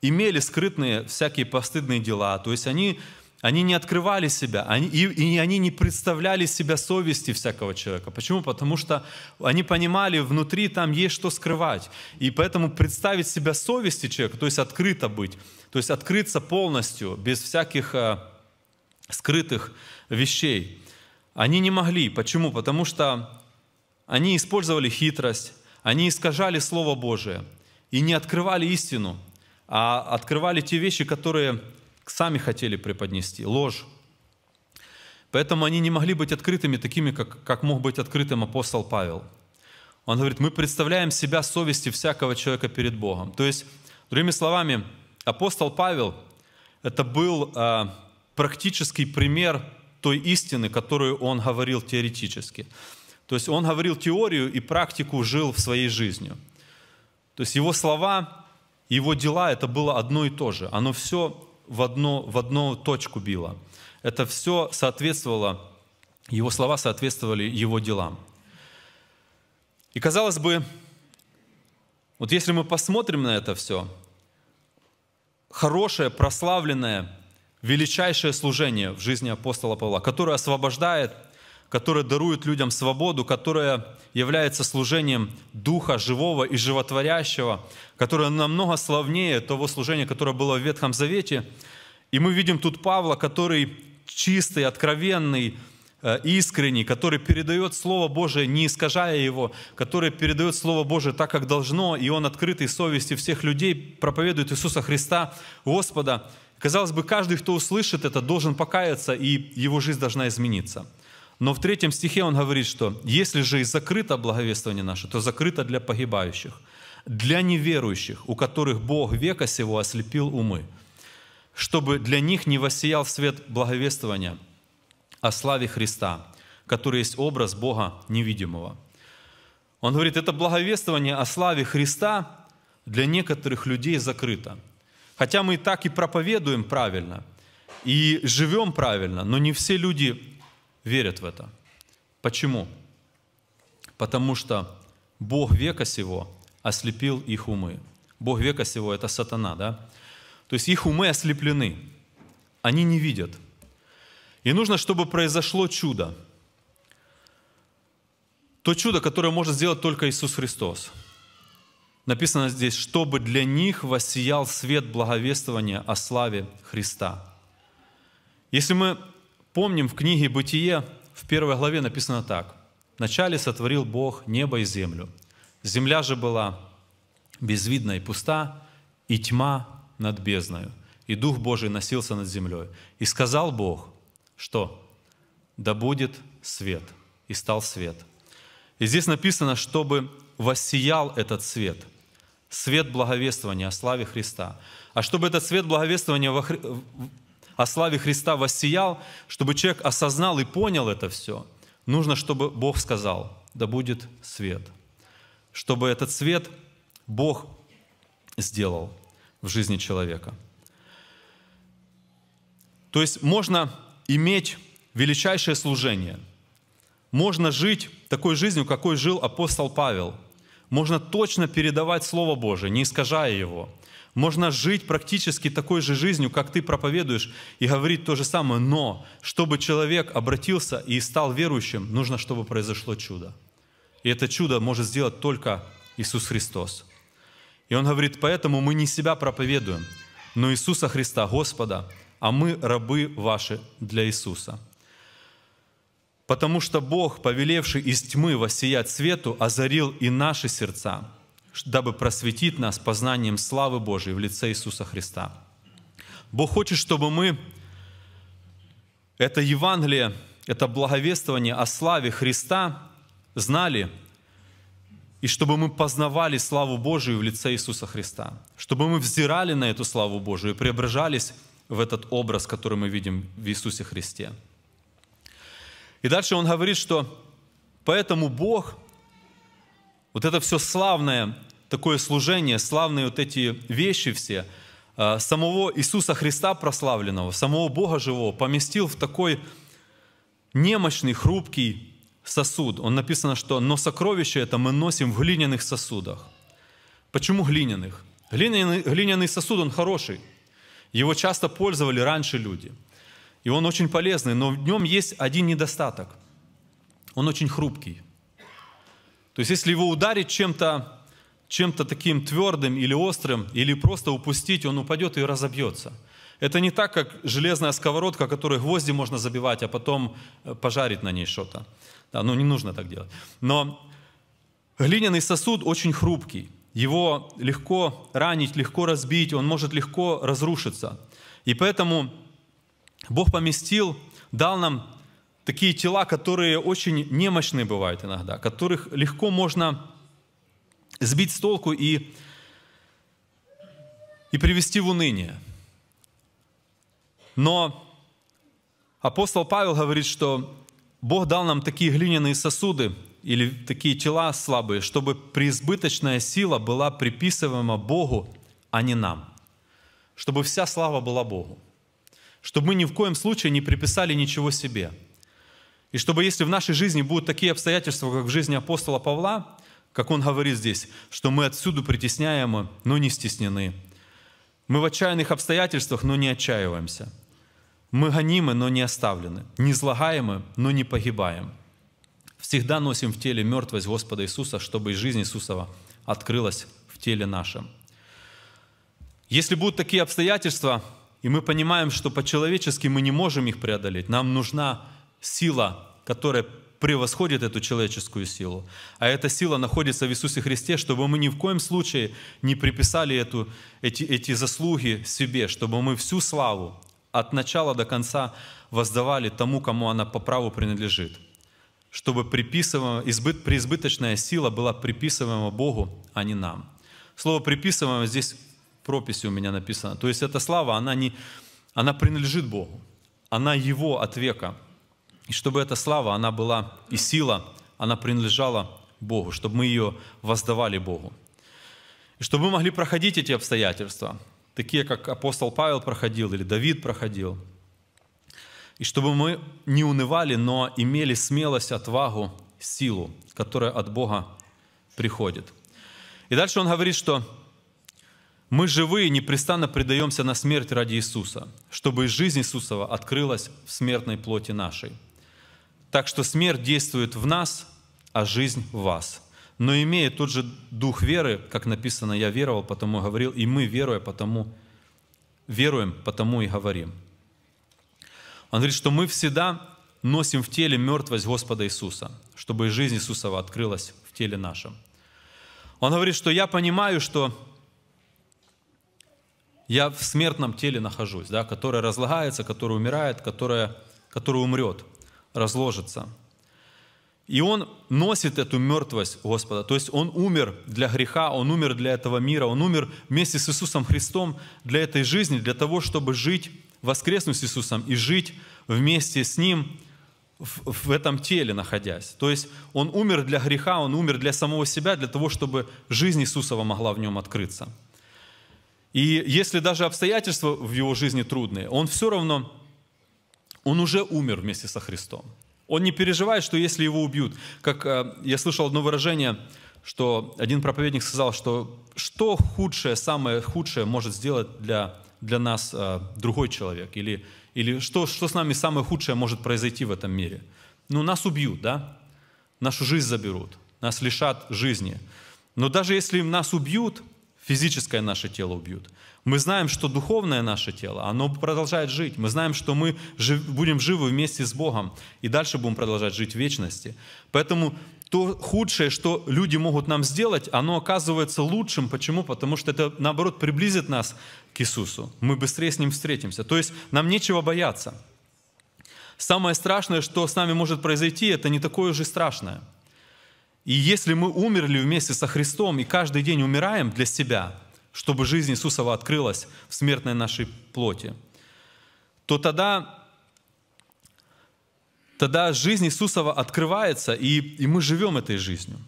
имели скрытные всякие постыдные дела, то есть они они не открывали себя, они, и, и они не представляли себя совести всякого человека. Почему? Потому что они понимали, внутри там есть что скрывать. И поэтому представить себя совести человека, то есть открыто быть, то есть открыться полностью, без всяких э, скрытых вещей, они не могли. Почему? Потому что они использовали хитрость, они искажали Слово Божие и не открывали истину, а открывали те вещи, которые сами хотели преподнести, ложь. Поэтому они не могли быть открытыми такими, как, как мог быть открытым апостол Павел. Он говорит, мы представляем себя совести всякого человека перед Богом. То есть, другими словами, апостол Павел — это был э, практический пример той истины, которую он говорил теоретически. То есть он говорил теорию и практику жил в своей жизнью. То есть его слова, его дела — это было одно и то же. Оно все в одну, в одну точку било. Это все соответствовало, его слова соответствовали его делам. И казалось бы, вот если мы посмотрим на это все, хорошее, прославленное, величайшее служение в жизни апостола Павла, которое освобождает которое дарует людям свободу, которая является служением Духа живого и животворящего, которое намного славнее того служения, которое было в Ветхом Завете. И мы видим тут Павла, который чистый, откровенный, э, искренний, который передает Слово Божие, не искажая его, который передает Слово Божие так, как должно, и он открытый совести всех людей, проповедует Иисуса Христа, Господа. Казалось бы, каждый, кто услышит это, должен покаяться, и его жизнь должна измениться – но в третьем стихе он говорит, что «если же и закрыто благовествование наше, то закрыто для погибающих, для неверующих, у которых Бог века сего ослепил умы, чтобы для них не воссиял свет благовествования о славе Христа, который есть образ Бога невидимого». Он говорит, это благовествование о славе Христа для некоторых людей закрыто. Хотя мы и так и проповедуем правильно, и живем правильно, но не все люди верят в это. Почему? Потому что Бог века сего ослепил их умы. Бог века сего — это сатана, да? То есть их умы ослеплены, они не видят. И нужно, чтобы произошло чудо. То чудо, которое может сделать только Иисус Христос. Написано здесь, чтобы для них воссиял свет благовествования о славе Христа. Если мы Помним, в книге «Бытие» в первой главе написано так. «Вначале сотворил Бог небо и землю. Земля же была безвидна и пуста, и тьма над бездною, и Дух Божий носился над землей. И сказал Бог, что да будет свет, и стал свет. И здесь написано, чтобы воссиял этот свет, свет благовествования о славе Христа. А чтобы этот свет благовествования о славе Христа воссиял, чтобы человек осознал и понял это все, нужно, чтобы Бог сказал, да будет свет. Чтобы этот свет Бог сделал в жизни человека. То есть можно иметь величайшее служение. Можно жить такой жизнью, какой жил апостол Павел. Можно точно передавать Слово Божие, не искажая его – можно жить практически такой же жизнью, как ты проповедуешь, и говорить то же самое. Но, чтобы человек обратился и стал верующим, нужно, чтобы произошло чудо. И это чудо может сделать только Иисус Христос. И он говорит, поэтому мы не себя проповедуем, но Иисуса Христа, Господа, а мы рабы ваши для Иисуса. Потому что Бог, повелевший из тьмы воссиять свету, озарил и наши сердца – дабы просветить нас познанием славы Божией в лице Иисуса Христа. Бог хочет, чтобы мы это Евангелие, это благовествование о славе Христа знали, и чтобы мы познавали славу Божию в лице Иисуса Христа, чтобы мы взирали на эту славу Божию и преображались в этот образ, который мы видим в Иисусе Христе. И дальше он говорит, что поэтому Бог вот это все славное такое служение, славные вот эти вещи все, а, самого Иисуса Христа прославленного, самого Бога живого, поместил в такой немощный, хрупкий сосуд. Он написано, что «но сокровище это мы носим в глиняных сосудах». Почему глиняных? Глиняный, глиняный сосуд, он хороший. Его часто пользовали раньше люди. И он очень полезный, но в нем есть один недостаток. Он очень хрупкий – то есть если его ударить чем-то чем-то таким твердым или острым, или просто упустить, он упадет и разобьется. Это не так, как железная сковородка, которой гвозди можно забивать, а потом э, пожарить на ней что-то. Да, ну, не нужно так делать. Но глиняный сосуд очень хрупкий. Его легко ранить, легко разбить, он может легко разрушиться. И поэтому Бог поместил, дал нам такие тела, которые очень немощные бывают иногда, которых легко можно сбить с толку и, и привести в уныние. Но апостол Павел говорит, что Бог дал нам такие глиняные сосуды или такие тела слабые, чтобы преизбыточная сила была приписываема Богу, а не нам. Чтобы вся слава была Богу. Чтобы мы ни в коем случае не приписали ничего себе – и чтобы если в нашей жизни будут такие обстоятельства, как в жизни апостола Павла, как он говорит здесь, что мы отсюда притесняемы, но не стеснены. Мы в отчаянных обстоятельствах, но не отчаиваемся. Мы гонимы, но не оставлены. не злагаемы, но не погибаем. Всегда носим в теле мертвость Господа Иисуса, чтобы жизнь Иисусова открылась в теле нашем. Если будут такие обстоятельства, и мы понимаем, что по-человечески мы не можем их преодолеть, нам нужна сила, которая превосходит эту человеческую силу. А эта сила находится в Иисусе Христе, чтобы мы ни в коем случае не приписали эту, эти, эти заслуги себе, чтобы мы всю славу от начала до конца воздавали тому, кому она по праву принадлежит. Чтобы приписываемая, избыт, преизбыточная сила была приписываема Богу, а не нам. Слово «приписываемое» здесь в прописи у меня написано. То есть эта слава, она, не, она принадлежит Богу. Она Его от века – и чтобы эта слава, она была и сила, она принадлежала Богу, чтобы мы ее воздавали Богу. И чтобы мы могли проходить эти обстоятельства, такие, как апостол Павел проходил или Давид проходил. И чтобы мы не унывали, но имели смелость, отвагу, силу, которая от Бога приходит. И дальше он говорит, что мы живые непрестанно предаемся на смерть ради Иисуса, чтобы жизнь Иисусова открылась в смертной плоти нашей – так что смерть действует в нас, а жизнь в вас. Но имея тот же дух веры, как написано, я веровал, потому говорил, и мы, веруя, потому веруем, потому и говорим. Он говорит, что мы всегда носим в теле мертвость Господа Иисуса, чтобы жизнь Иисусова открылась в теле нашем. Он говорит, что я понимаю, что я в смертном теле нахожусь, да, которое разлагается, которое умирает, которое, которое умрет – разложится. И он носит эту мертвость Господа. То есть он умер для греха, он умер для этого мира, он умер вместе с Иисусом Христом для этой жизни, для того, чтобы жить, воскреснуть с Иисусом и жить вместе с Ним в, в этом теле находясь. То есть он умер для греха, он умер для самого себя, для того, чтобы жизнь Иисусова могла в нем открыться. И если даже обстоятельства в его жизни трудные, он все равно он уже умер вместе со Христом. Он не переживает, что если его убьют, как э, я слышал одно выражение, что один проповедник сказал, что что худшее, самое худшее может сделать для, для нас э, другой человек, или, или что, что с нами самое худшее может произойти в этом мире. Ну, нас убьют, да? Нашу жизнь заберут, нас лишат жизни. Но даже если нас убьют, физическое наше тело убьют, мы знаем, что духовное наше тело, оно продолжает жить. Мы знаем, что мы жив, будем живы вместе с Богом и дальше будем продолжать жить в вечности. Поэтому то худшее, что люди могут нам сделать, оно оказывается лучшим. Почему? Потому что это, наоборот, приблизит нас к Иисусу. Мы быстрее с Ним встретимся. То есть нам нечего бояться. Самое страшное, что с нами может произойти, это не такое уж и страшное. И если мы умерли вместе со Христом и каждый день умираем для себя – чтобы жизнь Иисусова открылась в смертной нашей плоти, то тогда, тогда жизнь Иисусова открывается, и, и мы живем этой жизнью.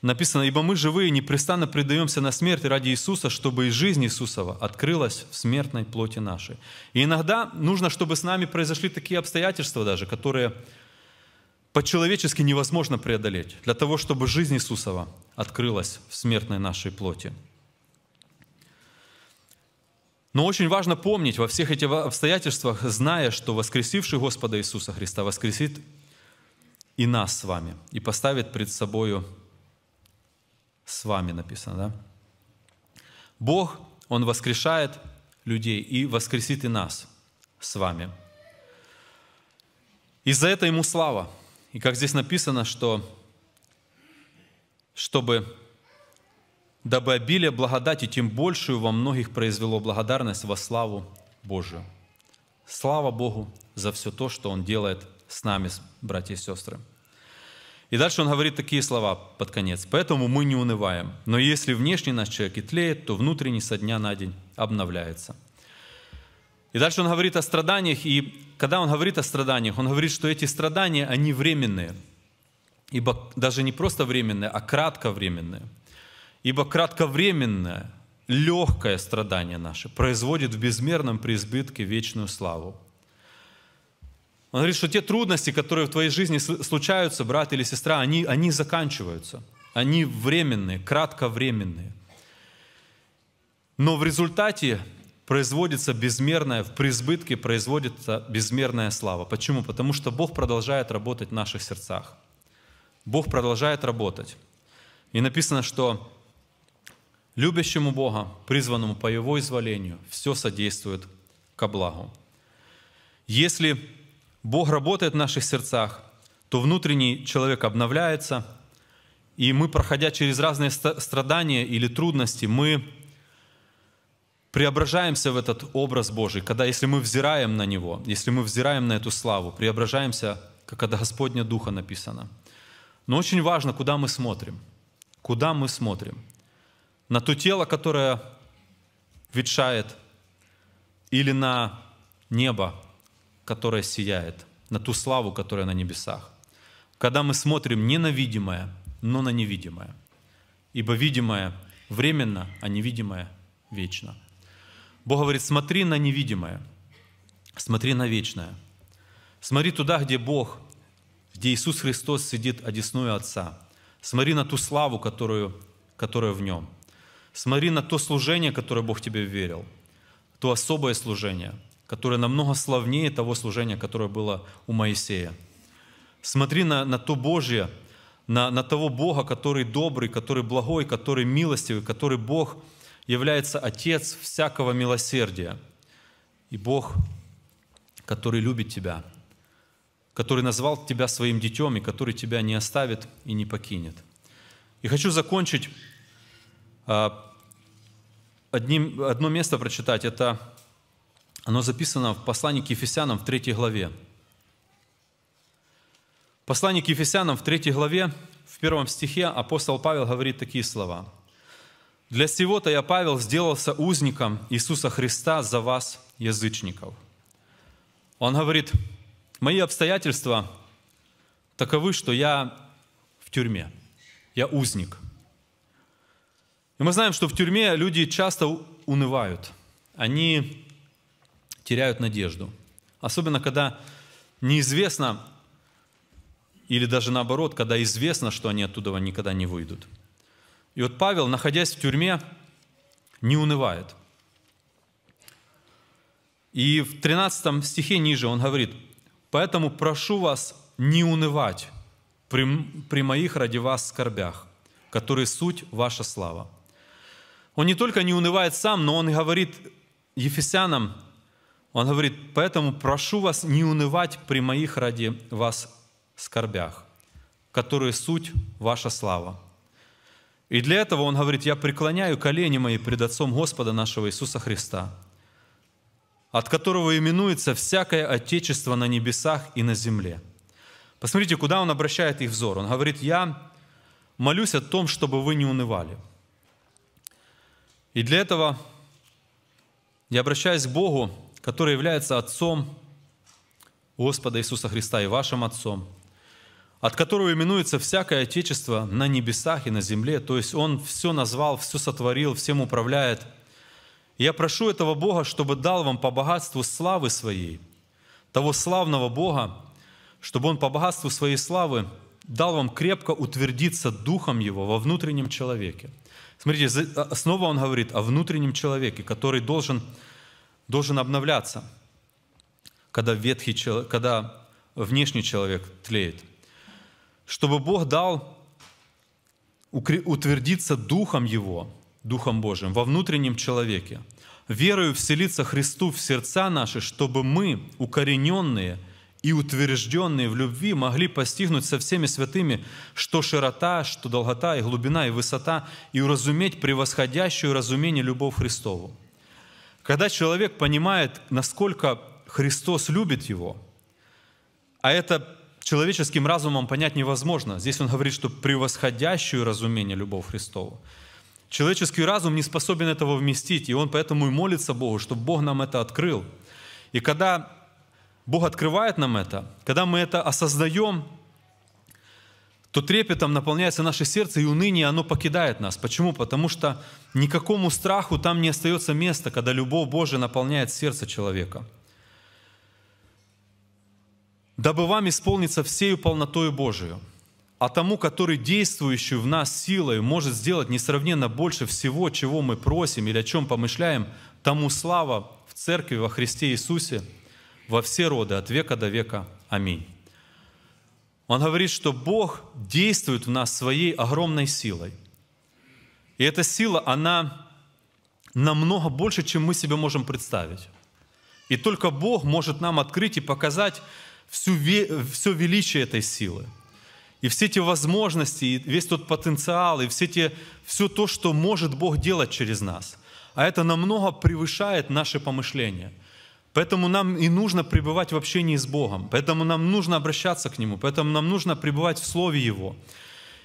Написано, «Ибо мы, живые, непрестанно предаемся на смерть ради Иисуса, чтобы и жизнь Иисусова открылась в смертной плоти нашей». И иногда нужно, чтобы с нами произошли такие обстоятельства даже, которые по-человечески невозможно преодолеть, для того, чтобы жизнь Иисусова открылась в смертной нашей плоти. Но очень важно помнить во всех этих обстоятельствах, зная, что воскресивший Господа Иисуса Христа воскресит и нас с вами, и поставит пред собою с вами написано, да? Бог, Он воскрешает людей и воскресит и нас с вами. И за это Ему слава. И как здесь написано, что чтобы дабы обилие благодати тем большую во многих произвело благодарность во славу Божию. Слава Богу за все то, что Он делает с нами, братья и сестры. И дальше он говорит такие слова под конец. «Поэтому мы не унываем. Но если внешний наш человек и тлеет, то внутренний со дня на день обновляется». И дальше он говорит о страданиях, и когда он говорит о страданиях, он говорит, что эти страдания, они временные. Ибо даже не просто временные, а кратковременные – Ибо кратковременное, легкое страдание наше производит в безмерном преизбытке вечную славу. Он говорит, что те трудности, которые в твоей жизни случаются, брат или сестра, они, они заканчиваются. Они временные, кратковременные. Но в результате производится безмерная, в преизбытке производится безмерная слава. Почему? Потому что Бог продолжает работать в наших сердцах. Бог продолжает работать. И написано, что Любящему Бога, призванному по Его изволению, все содействует ко благу. Если Бог работает в наших сердцах, то внутренний человек обновляется, и мы, проходя через разные страдания или трудности, мы преображаемся в этот образ Божий, когда, если мы взираем на Него, если мы взираем на эту славу, преображаемся, как от Господня Духа написано. Но очень важно, куда мы смотрим. Куда мы смотрим – на то тело, которое ветшает, или на небо, которое сияет, на ту славу, которая на небесах. Когда мы смотрим не на видимое, но на невидимое. Ибо видимое временно, а невидимое вечно. Бог говорит, смотри на невидимое, смотри на вечное. Смотри туда, где Бог, где Иисус Христос сидит одесную Отца. Смотри на ту славу, которую, которая в Нем. Смотри на то служение, которое Бог тебе верил, то особое служение, которое намного славнее того служения, которое было у Моисея. Смотри на, на то Божье, на, на того Бога, который добрый, который благой, который милостивый, который Бог является Отец всякого милосердия. И Бог, который любит тебя, который назвал тебя своим детем и который тебя не оставит и не покинет. И хочу закончить а, одним, одно место прочитать, это оно записано в послании к Ефесянам в 3 главе. Послание к Ефесянам в 3 главе, в первом стихе апостол Павел говорит такие слова. «Для сего-то я, Павел, сделался узником Иисуса Христа за вас, язычников». Он говорит, «Мои обстоятельства таковы, что я в тюрьме, я узник». И мы знаем, что в тюрьме люди часто унывают. Они теряют надежду. Особенно, когда неизвестно, или даже наоборот, когда известно, что они оттуда никогда не выйдут. И вот Павел, находясь в тюрьме, не унывает. И в 13 стихе ниже он говорит, «Поэтому прошу вас не унывать при, при моих ради вас скорбях, которые суть ваша слава. Он не только не унывает сам, но он говорит Ефесянам, он говорит, поэтому прошу вас не унывать при моих ради вас скорбях, которые суть ваша слава. И для этого он говорит, я преклоняю колени мои пред Отцом Господа нашего Иисуса Христа, от которого именуется всякое Отечество на небесах и на земле. Посмотрите, куда он обращает их взор. Он говорит, я молюсь о том, чтобы вы не унывали – и для этого я обращаюсь к Богу, который является Отцом Господа Иисуса Христа и вашим Отцом, от которого именуется всякое Отечество на небесах и на земле. То есть Он все назвал, все сотворил, всем управляет. я прошу этого Бога, чтобы дал вам по богатству славы Своей, того славного Бога, чтобы Он по богатству Своей славы дал вам крепко утвердиться Духом Его во внутреннем человеке – Смотрите, а, снова он говорит о внутреннем человеке, который должен, должен обновляться, когда, ветхий, когда внешний человек тлеет. Чтобы Бог дал утвердиться Духом Его, Духом Божьим, во внутреннем человеке, верою вселиться Христу в сердца наши, чтобы мы, укорененные – и утвержденные в любви могли постигнуть со всеми святыми, что широта, что долгота, и глубина, и высота, и уразуметь превосходящую разумение любовь Христову. Когда человек понимает, насколько Христос любит его, а это человеческим разумом понять невозможно. Здесь он говорит, что превосходящую разумение любовь Христову. Человеческий разум не способен этого вместить, и он поэтому и молится Богу, чтобы Бог нам это открыл. И когда Бог открывает нам это, когда мы это осознаем, то трепетом наполняется наше сердце, и уныние, оно покидает нас. Почему? Потому что никакому страху там не остается места, когда любовь Божия наполняет сердце человека. «Дабы вам исполнится всею полнотою Божию, а тому, который действующий в нас силой может сделать несравненно больше всего, чего мы просим или о чем помышляем, тому слава в Церкви во Христе Иисусе – во все роды, от века до века. Аминь. Он говорит, что Бог действует в нас своей огромной силой. И эта сила, она намного больше, чем мы себе можем представить. И только Бог может нам открыть и показать всю, все величие этой силы. И все эти возможности, и весь тот потенциал, и все, те, все то, что может Бог делать через нас. А это намного превышает наши помышления – Поэтому нам и нужно пребывать в общении с Богом, поэтому нам нужно обращаться к Нему, поэтому нам нужно пребывать в Слове Его.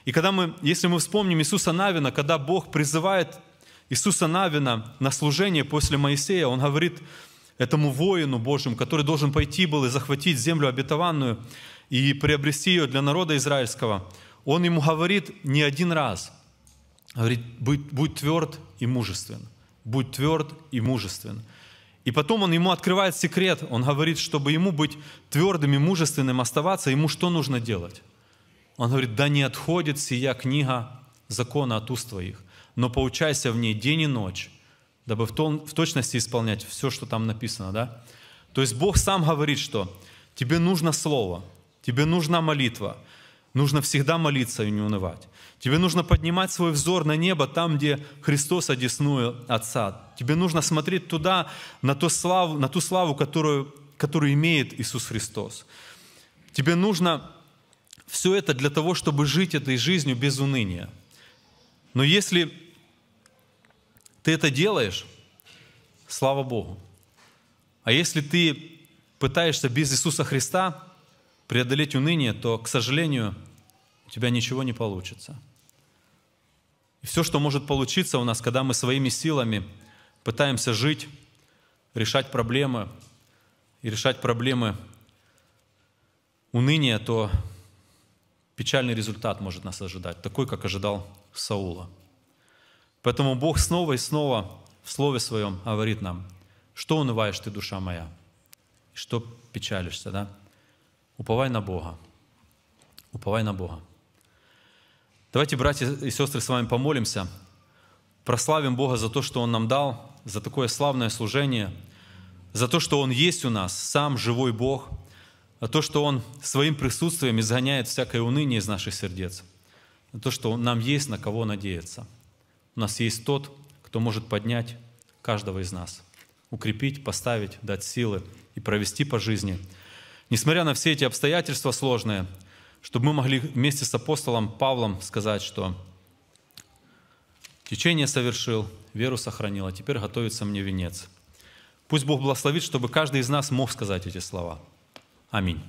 И когда мы, если мы вспомним Иисуса Навина, когда Бог призывает Иисуса Навина на служение после Моисея, Он говорит этому воину Божьему, который должен пойти был и захватить землю обетованную и приобрести ее для народа израильского, Он ему говорит не один раз, говорит, будь, будь тверд и мужествен, будь тверд и мужествен – и потом он ему открывает секрет. Он говорит, чтобы ему быть твердым и мужественным, оставаться, ему что нужно делать? Он говорит, да не отходит сия книга закона от уст твоих, но поучайся в ней день и ночь, дабы в, тон, в точности исполнять все, что там написано. Да? То есть Бог сам говорит, что тебе нужно слово, тебе нужна молитва – Нужно всегда молиться и не унывать. Тебе нужно поднимать свой взор на небо, там, где Христос одесную Отца. Тебе нужно смотреть туда, на ту славу, на ту славу которую, которую имеет Иисус Христос. Тебе нужно все это для того, чтобы жить этой жизнью без уныния. Но если ты это делаешь, слава Богу. А если ты пытаешься без Иисуса Христа преодолеть уныние, то, к сожалению, у тебя ничего не получится. И все, что может получиться у нас, когда мы своими силами пытаемся жить, решать проблемы и решать проблемы уныния, то печальный результат может нас ожидать, такой, как ожидал Саула. Поэтому Бог снова и снова в Слове Своем говорит нам, что унываешь ты, душа моя, что печалишься, да? Уповай на Бога, уповай на Бога. Давайте, братья и сестры, с вами помолимся. Прославим Бога за то, что Он нам дал, за такое славное служение, за то, что Он есть у нас, сам живой Бог, за то, что Он своим присутствием изгоняет всякое уныние из наших сердец, за то, что нам есть на кого надеяться. У нас есть Тот, кто может поднять каждого из нас, укрепить, поставить, дать силы и провести по жизни. Несмотря на все эти обстоятельства сложные – чтобы мы могли вместе с апостолом Павлом сказать, что течение совершил, веру сохранил, а теперь готовится мне венец. Пусть Бог благословит, чтобы каждый из нас мог сказать эти слова. Аминь.